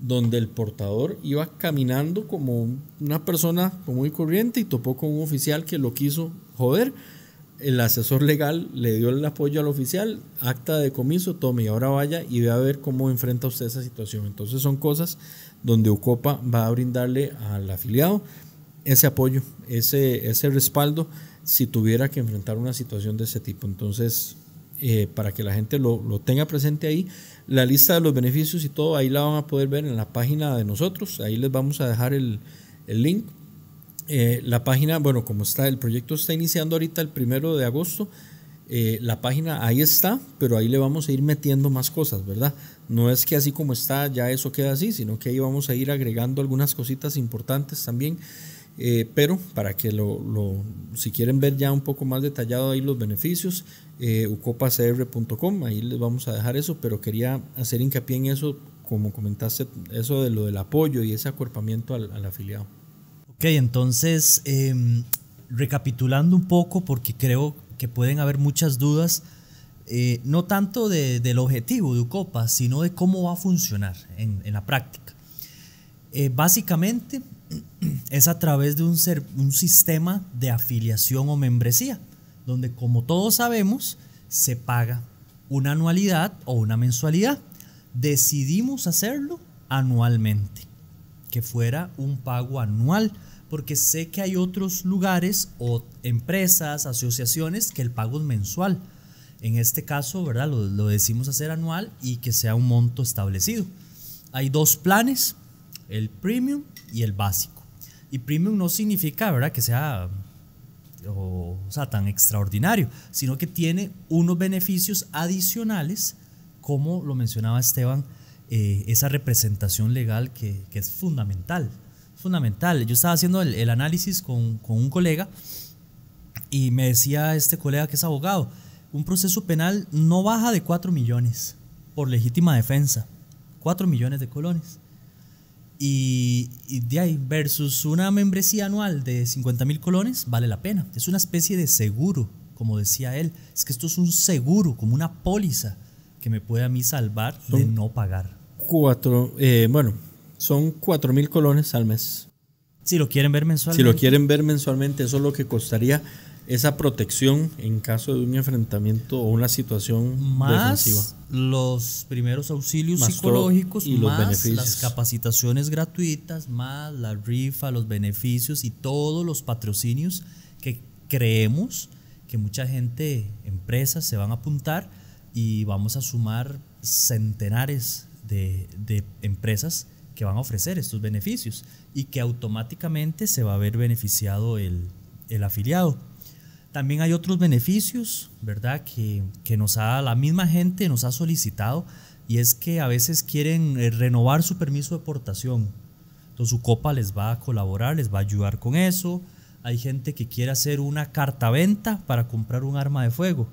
donde el portador iba caminando como una persona muy corriente y topó con un oficial que lo quiso joder el asesor legal le dio el apoyo al oficial, acta de comiso, tome y ahora vaya y ve a ver cómo enfrenta usted esa situación. Entonces son cosas donde UCOPA va a brindarle al afiliado ese apoyo, ese, ese respaldo si tuviera que enfrentar una situación de ese tipo. Entonces, eh, para que la gente lo, tenga presente ahí, la lista de los beneficios y todo, ahí la van a poder ver en la página de nosotros, ahí les vamos a dejar el, el link eh, la página, bueno, como está, el proyecto está iniciando ahorita el primero de agosto. Eh, la página ahí está, pero ahí le vamos a ir metiendo más cosas, ¿verdad? No es que así como está ya eso queda así, sino que ahí vamos a ir agregando algunas cositas importantes también. Eh, pero para que lo, si quieren ver ya un poco más detallado ahí los beneficios, ucopacr.com, ahí les vamos a dejar eso, pero quería hacer hincapié en eso, como comentaste, eso de lo del apoyo y ese acuerpamiento al afiliado. Ok, entonces, em, recapitulando un poco, porque creo que pueden haber muchas dudas, eh, no tanto del objetivo de UCOPA, sino de cómo va a funcionar en, la práctica. Eh, básicamente, es a través de un, un sistema de afiliación o membresía, donde como todos sabemos, se paga una anualidad o una mensualidad. Decidimos hacerlo anualmente, que fuera un pago anual porque sé que hay otros lugares o empresas, asociaciones que el pago es mensual. En este caso, ¿verdad? Lo, decimos hacer anual y que sea un monto establecido. Hay dos planes, el premium y el básico. Y premium no significa, ¿verdad? Que sea sea, tan extraordinario, sino que tiene unos beneficios adicionales, como lo mencionaba Esteban, eh, esa representación legal que es fundamental fundamental. Yo estaba haciendo el, análisis con, un colega y me decía este colega que es abogado, un proceso penal no baja de 4 millones por legítima defensa, 4 millones de colones. Y, de ahí, versus una membresía anual de 50 mil colones, vale la pena. Es una especie de seguro, como decía él. Es que esto es un seguro, como una póliza que me puede a mí salvar de no pagar. Cuatro, eh, bueno, son 4 mil colones al mes. Si lo quieren ver mensualmente. Si lo quieren ver mensualmente, eso es lo que costaría esa protección en caso de un enfrentamiento o una situación más los primeros auxilios psicológicos y más los beneficios. las capacitaciones gratuitas más la rifa los beneficios y todos los patrocinios que creemos que mucha gente empresas se van a apuntar y vamos a sumar centenares de, de empresas que van a ofrecer estos beneficios y que automáticamente se va a ver beneficiado el, afiliado. También hay otros beneficios, ¿verdad? Que, nos ha, la misma gente nos ha solicitado y es que a veces quieren eh, renovar su permiso de portación. Entonces Ucopa les va a colaborar, les va a ayudar con eso. Hay gente que quiere hacer una carta venta para comprar un arma de fuego.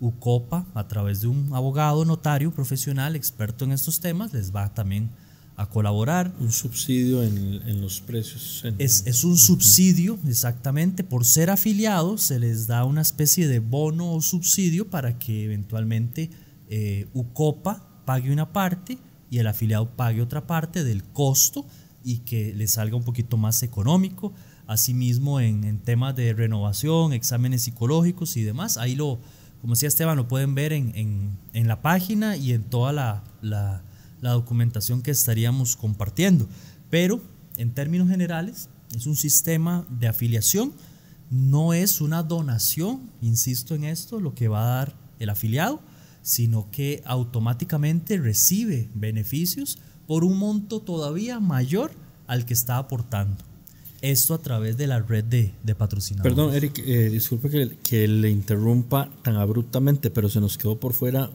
UCOPA, a través de un abogado notario profesional experto en estos temas, les va también a colaborar. Un subsidio en, los precios. es, un subsidio, exactamente. Por ser afiliados se les da una especie de bono o subsidio para que eventualmente eh, UCOPA pague una parte y el afiliado pague otra parte del costo y que le salga un poquito más económico. Asimismo, en, temas de renovación, exámenes psicológicos y demás, ahí lo, como decía Esteban, lo pueden ver en, la página y en toda la la documentación que estaríamos compartiendo. Pero en términos generales, es un sistema de afiliación, no es una donación, insisto en esto, lo que va a dar el afiliado, sino que automáticamente recibe beneficios por un monto todavía mayor al que está aportando. Esto a través de la red de, patrocinadores. Perdón, Eric, eh, disculpe que le interrumpa tan abruptamente, pero se nos quedó por fuera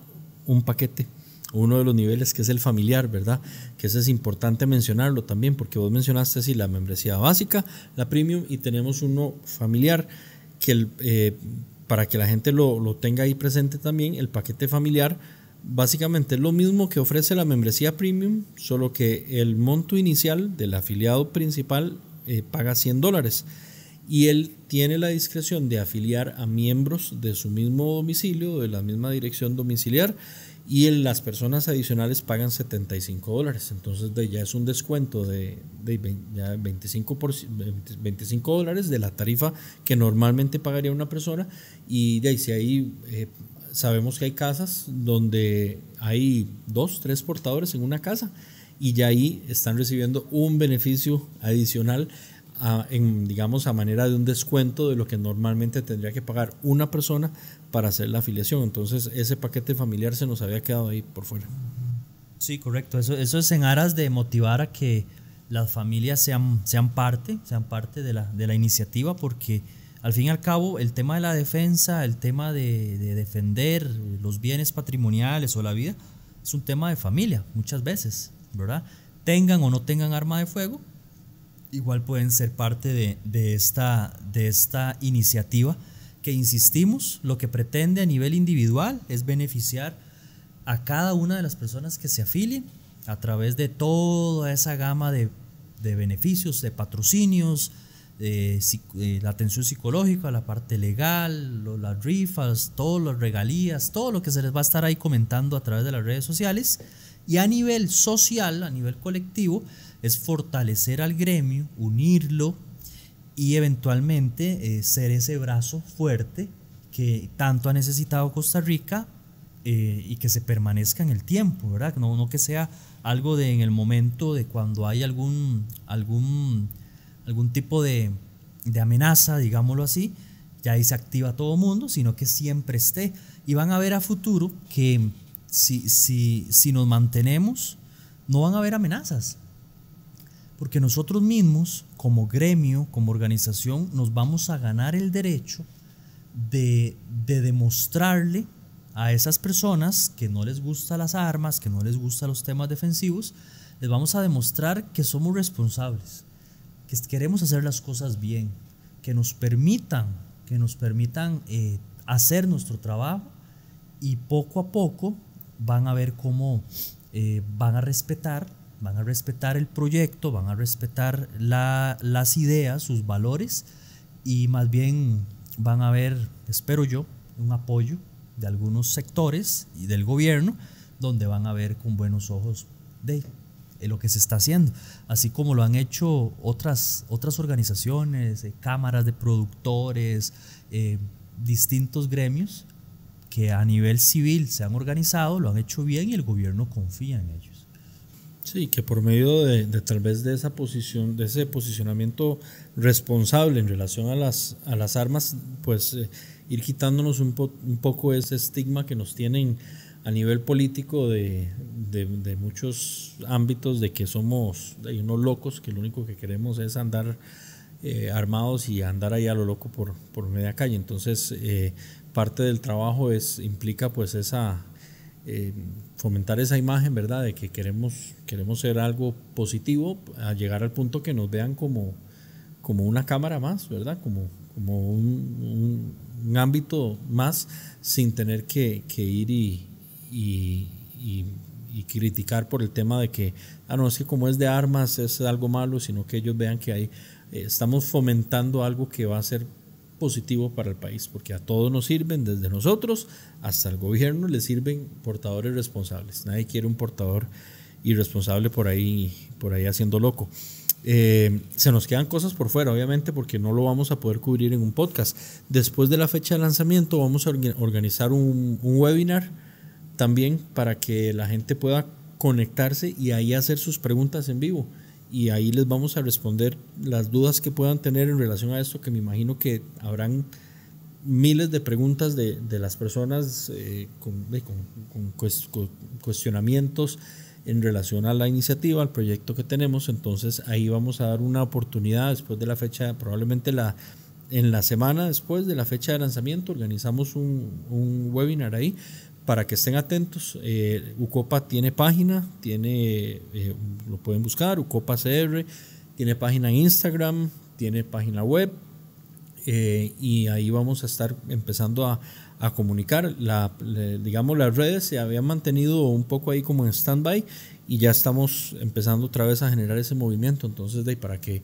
un paquete uno de los niveles que es el familiar, ¿verdad? Que eso es importante mencionarlo también, porque vos mencionaste así la membresía básica, la premium y tenemos uno familiar que eh, para que la gente lo, tenga ahí presente también, el paquete familiar básicamente es lo mismo que ofrece la membresía premium, solo que el monto inicial del afiliado principal eh, paga 100 dólares y él tiene la discreción de afiliar a miembros de su mismo domicilio, de la misma dirección domiciliar y en las personas adicionales pagan 75 dólares. Entonces de, ya es un descuento de, de 25, por, 25 dólares de la tarifa que normalmente pagaría una persona. Y de ahí, eh, sabemos que hay casas donde hay dos, tres portadores en una casa y ya ahí están recibiendo un beneficio adicional. Ah, digamos a manera de un descuento de lo que normalmente tendría que pagar una persona para hacer la afiliación. Entonces ese paquete familiar se nos había quedado ahí por fuera. Sí, correcto. Eso, es en aras de motivar a que las familias sean, sean parte, sean parte de la, de la iniciativa, porque al fin y al cabo el tema de la defensa, el tema de, defender los bienes patrimoniales o la vida, es un tema de familia muchas veces, ¿verdad? Tengan o no tengan arma de fuego, igual pueden ser parte de, esta, de esta iniciativa que insistimos, lo que pretende a nivel individual es beneficiar a cada una de las personas que se afilien a través de toda esa gama de, beneficios, de patrocinios, la atención psicológica, la parte legal, las rifas, todas las regalías, todo lo que se les va a estar ahí comentando a través de las redes sociales. Y a nivel social, a nivel colectivo, es fortalecer al gremio, unirlo, y eventualmente eh, ser ese brazo fuerte que tanto ha necesitado Costa Rica eh, y que se permanezca en el tiempo, ¿verdad? No, no que sea algo de en el momento de cuando hay algún, algún, algún tipo de, amenaza, digámoslo así, ya ahí se activa todo el mundo, sino que siempre esté. Y van a ver a futuro que si, si, si nos mantenemos, no van a haber amenazas. Porque nosotros mismos, como gremio, como organización, nos vamos a ganar el derecho de, demostrarle a esas personas que no les gustan las armas, que no les gustan los temas defensivos, les vamos a demostrar que somos responsables, que queremos hacer las cosas bien, que nos permitan, que nos permitan eh, hacer nuestro trabajo y poco a poco van a ver cómo eh, van a respetar van a respetar el proyecto, van a respetar las ideas, sus valores y más bien van a ver, espero yo, un apoyo de algunos sectores y del gobierno donde van a ver con buenos ojos de, lo que se está haciendo, así como lo han hecho otras, otras organizaciones, eh, cámaras de productores, eh, distintos gremios que a nivel civil se han organizado, lo han hecho bien y el gobierno confía en ellos. Sí, que por medio de, tal vez de esa posición, de ese posicionamiento responsable en relación a las, a las armas, pues eh, ir quitándonos un, poco ese estigma que nos tienen a nivel político de, muchos ámbitos de que somos unos locos que lo único que queremos es andar eh, armados y andar ahí a lo loco por, por media calle. Entonces, eh, parte del trabajo es implica pues esa eh, fomentar esa imagen, ¿verdad? De que queremos, queremos ser algo positivo, a llegar al punto que nos vean como, como una cámara más, ¿verdad? Como, como un, ámbito más sin tener que, ir y, criticar por el tema de que, ah, no, es que como es de armas es algo malo, sino que ellos vean que ahí eh, estamos fomentando algo que va a ser positivo para el país, porque a todos nos sirven, desde nosotros hasta el gobierno, le sirven portadores responsables. Nadie quiere un portador irresponsable por ahí, por ahí haciendo loco. Eh, se nos quedan cosas por fuera, obviamente, porque no lo vamos a poder cubrir en un podcast. Después de la fecha de lanzamiento, vamos a organizar un webinar también para que la gente pueda conectarse y ahí hacer sus preguntas en vivo y ahí les vamos a responder las dudas que puedan tener en relación a esto, que me imagino que habrán miles de preguntas de, las personas eh, con, cuestionamientos en relación a la iniciativa, al proyecto que tenemos. Entonces ahí vamos a dar una oportunidad después de la fecha, probablemente la, en la semana después de la fecha de lanzamiento, organizamos un, un webinar ahí para que estén atentos, eh, UCOPA tiene página, tiene, eh, lo pueden buscar, UCOPA CR, tiene página en Instagram, tiene página web eh, y ahí vamos a estar empezando a, comunicar. La, digamos, las redes se habían mantenido un poco ahí como en stand-by y ya estamos empezando otra vez a generar ese movimiento. Entonces, ahí para que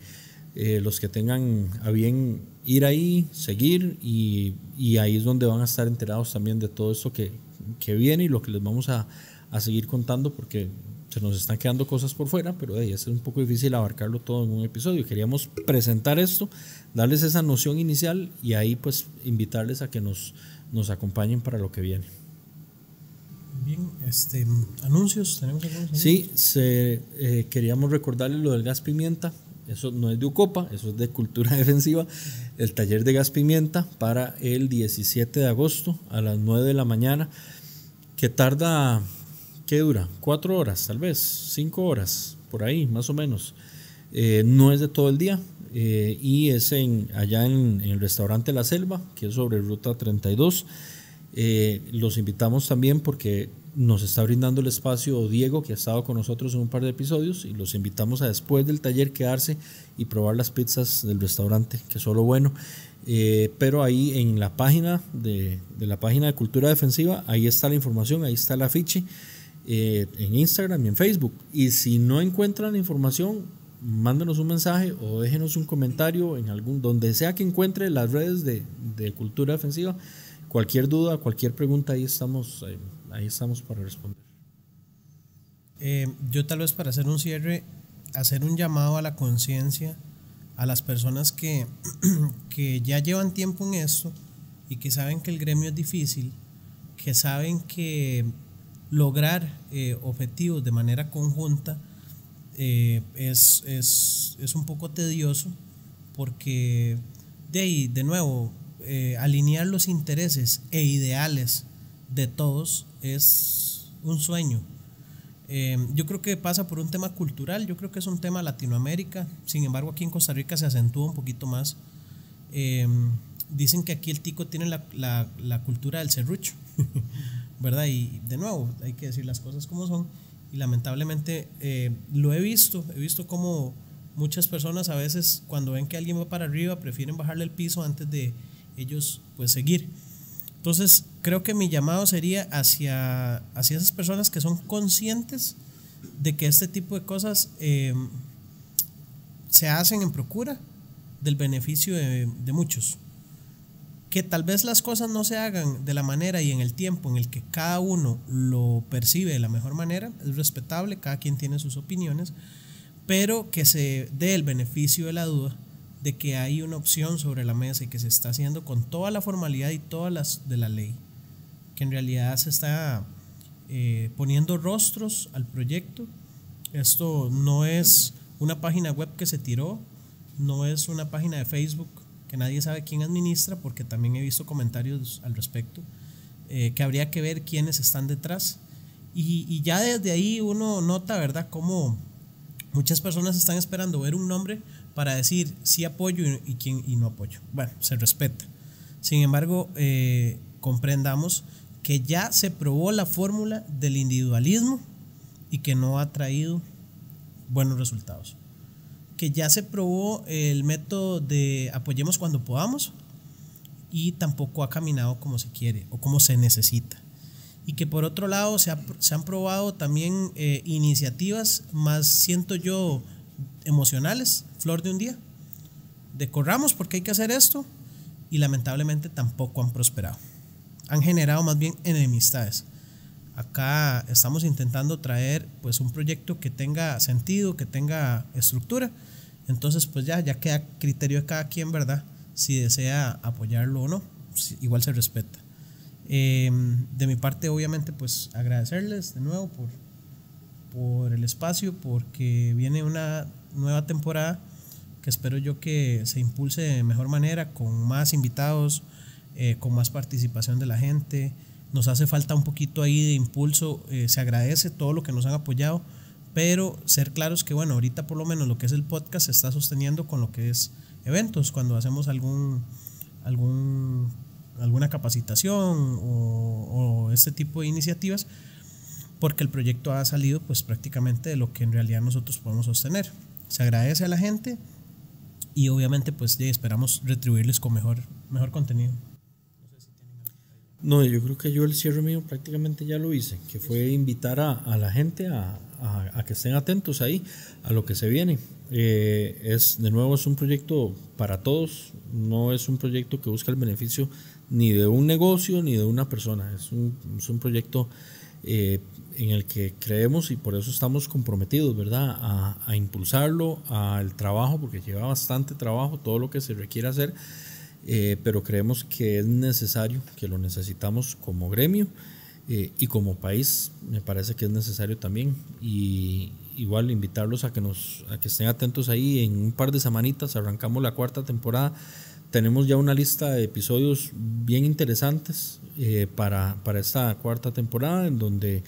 los que tengan a bien ir ahí, seguir y, y ahí es donde van a estar enterados también de todo esto que, que viene y lo que les vamos a, a seguir contando porque se nos están quedando cosas por fuera, pero hey, es un poco difícil abarcarlo todo en un episodio. Queríamos presentar esto, darles esa noción inicial y ahí pues invitarles a que nos, nos acompañen para lo que viene. Bien, este, anuncios, ¿tenemos Sí, eh, queríamos recordarles lo del gas pimienta. Eso no es de UCOPA, eso es de Cultura Defensiva. El taller de gas pimienta para el 17 de agosto a las 9 de la mañana tarda, ¿qué dura? Cuatro horas, tal vez, cinco horas, por ahí, más o menos. Eh, no es de todo el día eh, y es en, allá en, el restaurante La Selva, que es sobre Ruta 32. Eh, los invitamos también porque nos está brindando el espacio Diego, que ha estado con nosotros en un par de episodios, y los invitamos a después del taller quedarse y probar las pizzas del restaurante, que solo bueno. Eh, pero ahí en la página de, la página de Cultura Defensiva, ahí está la información, ahí está el afiche eh, en Instagram y en Facebook. Y si no encuentran la información, mándenos un mensaje o déjenos un comentario en algún, donde sea que encuentre las redes de, Cultura Defensiva. Cualquier duda, cualquier pregunta, ahí estamos, eh, ahí, estamos para responder. yo tal vez para hacer un cierre, hacer un llamado a la conciencia a las personas que, ya llevan tiempo en esto y que saben que el gremio es difícil, que saben que lograr eh, objetivos de manera conjunta eh, es, un poco tedioso porque de ahí, de nuevo, eh, alinear los intereses e ideales de todos es un sueño, eh, yo creo que pasa por un tema cultural, yo creo que es un tema Latinoamérica, sin embargo aquí en Costa Rica se acentúa un poquito más. Eh, dicen que aquí el tico tiene la, la, cultura del serrucho, ¿verdad? Y de nuevo, hay que decir las cosas como son. Y lamentablemente eh, lo he visto, he visto como muchas personas a veces cuando ven que alguien va para arriba prefieren bajarle el piso antes de ellos pues seguir. Entonces, creo que mi llamado sería hacia, hacia esas personas que son conscientes de que este tipo de cosas em, se hacen en procura del beneficio de, de muchos. Que tal vez las cosas no se hagan de la manera y en el tiempo en el que cada uno lo percibe de la mejor manera, es respetable, cada quien tiene sus opiniones, pero que se dé el beneficio de la duda de que hay una opción sobre la mesa y que se está haciendo con toda la formalidad y todas las de la ley, que en realidad se está eh, poniendo rostros al proyecto. Esto no es una página web que se tiró, no es una página de Facebook que nadie sabe quién administra, porque también he visto comentarios al respecto, eh, que habría que ver quiénes están detrás. Y, y ya desde ahí uno nota, ¿verdad?, cómo muchas personas están esperando ver un nombre para decir si sí apoyo y, quién, y no apoyo. Bueno, se respeta. Sin embargo, eh, comprendamos que ya se probó la fórmula del individualismo y que no ha traído buenos resultados. Que ya se probó el método de apoyemos cuando podamos y tampoco ha caminado como se quiere o como se necesita. Y que por otro lado se, han probado también eh, iniciativas, más siento yo, emocionales, flor de un día, Decorramos porque hay que hacer esto, y lamentablemente tampoco han prosperado. Han generado más bien enemistades. Acá estamos intentando traer pues un proyecto que tenga sentido, que tenga estructura. Entonces pues ya, ya queda criterio de cada quien, ¿verdad? Si desea apoyarlo o no, igual se respeta. Em, de mi parte obviamente pues agradecerles de nuevo por, por el espacio, porque viene una nueva temporada que espero yo que se impulse de mejor manera, con más invitados, eh, con más participación de la gente. Nos hace falta un poquito ahí de impulso, eh, se agradece todo lo que nos han apoyado, pero ser claros que, bueno, ahorita por lo menos lo que es el podcast se está sosteniendo con lo que es eventos, cuando hacemos algún, algún alguna capacitación o, o este tipo de iniciativas, porque el proyecto ha salido pues prácticamente de lo que en realidad nosotros podemos sostener se agradece a la gente y obviamente pues esperamos retribuirles con mejor, mejor contenido. No, yo creo que yo el cierre mío prácticamente ya lo hice, que fue invitar a, la gente a, que estén atentos ahí a lo que se viene. Eh, es De nuevo, es un proyecto para todos, no es un proyecto que busca el beneficio ni de un negocio ni de una persona, es un, proyecto eh, en el que creemos y por eso estamos comprometidos, ¿verdad? A, a impulsarlo, al trabajo, porque lleva bastante trabajo, todo lo que se requiere hacer, eh, pero creemos que es necesario, que lo necesitamos como gremio eh, y como país, me parece que es necesario también. Y igual invitarlos a que, nos, a que estén atentos ahí, en un par de semanitas arrancamos la cuarta temporada tenemos ya una lista de episodios bien interesantes eh, para, para, esta cuarta temporada, en donde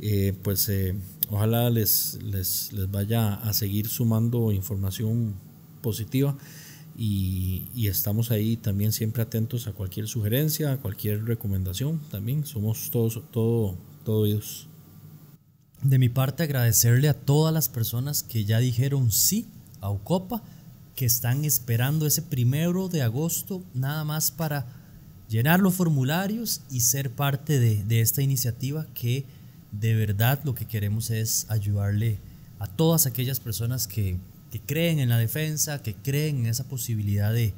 eh, pues eh, ojalá les, les, les, vaya a seguir sumando información positiva y, estamos ahí también siempre atentos a cualquier sugerencia, a cualquier recomendación también, somos todos, todo, todos De mi parte agradecerle a todas las personas que ya dijeron sí a Ucopa, que están esperando ese primero de agosto nada más para llenar los formularios y ser parte de, de esta iniciativa que de verdad lo que queremos es ayudarle a todas aquellas personas que, creen en la defensa, que creen en esa posibilidad de,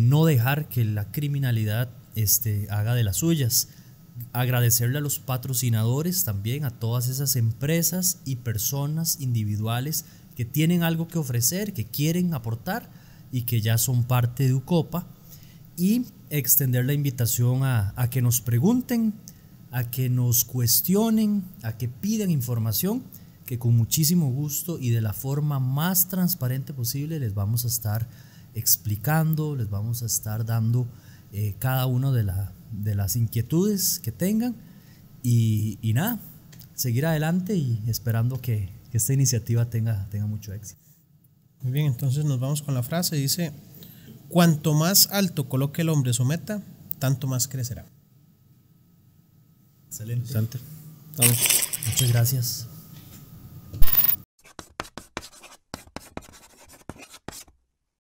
no dejar que la criminalidad este, haga de las suyas. Agradecerle a los patrocinadores también, a todas esas empresas y personas individuales que tienen algo que ofrecer, que quieren aportar y que ya son parte de UCOPA. Y extender la invitación a, a que nos pregunten a que nos cuestionen, a que pidan información, que con muchísimo gusto y de la forma más transparente posible les vamos a estar explicando, les vamos a estar dando eh, cada una de, de, las inquietudes que tengan. Y, nada, seguir adelante y esperando que, esta iniciativa tenga, tenga mucho éxito. Muy bien, entonces nos vamos con la frase. Dice, cuanto más alto coloque el hombre su meta, tanto más crecerá. Excelente. Vamos. Muchas gracias.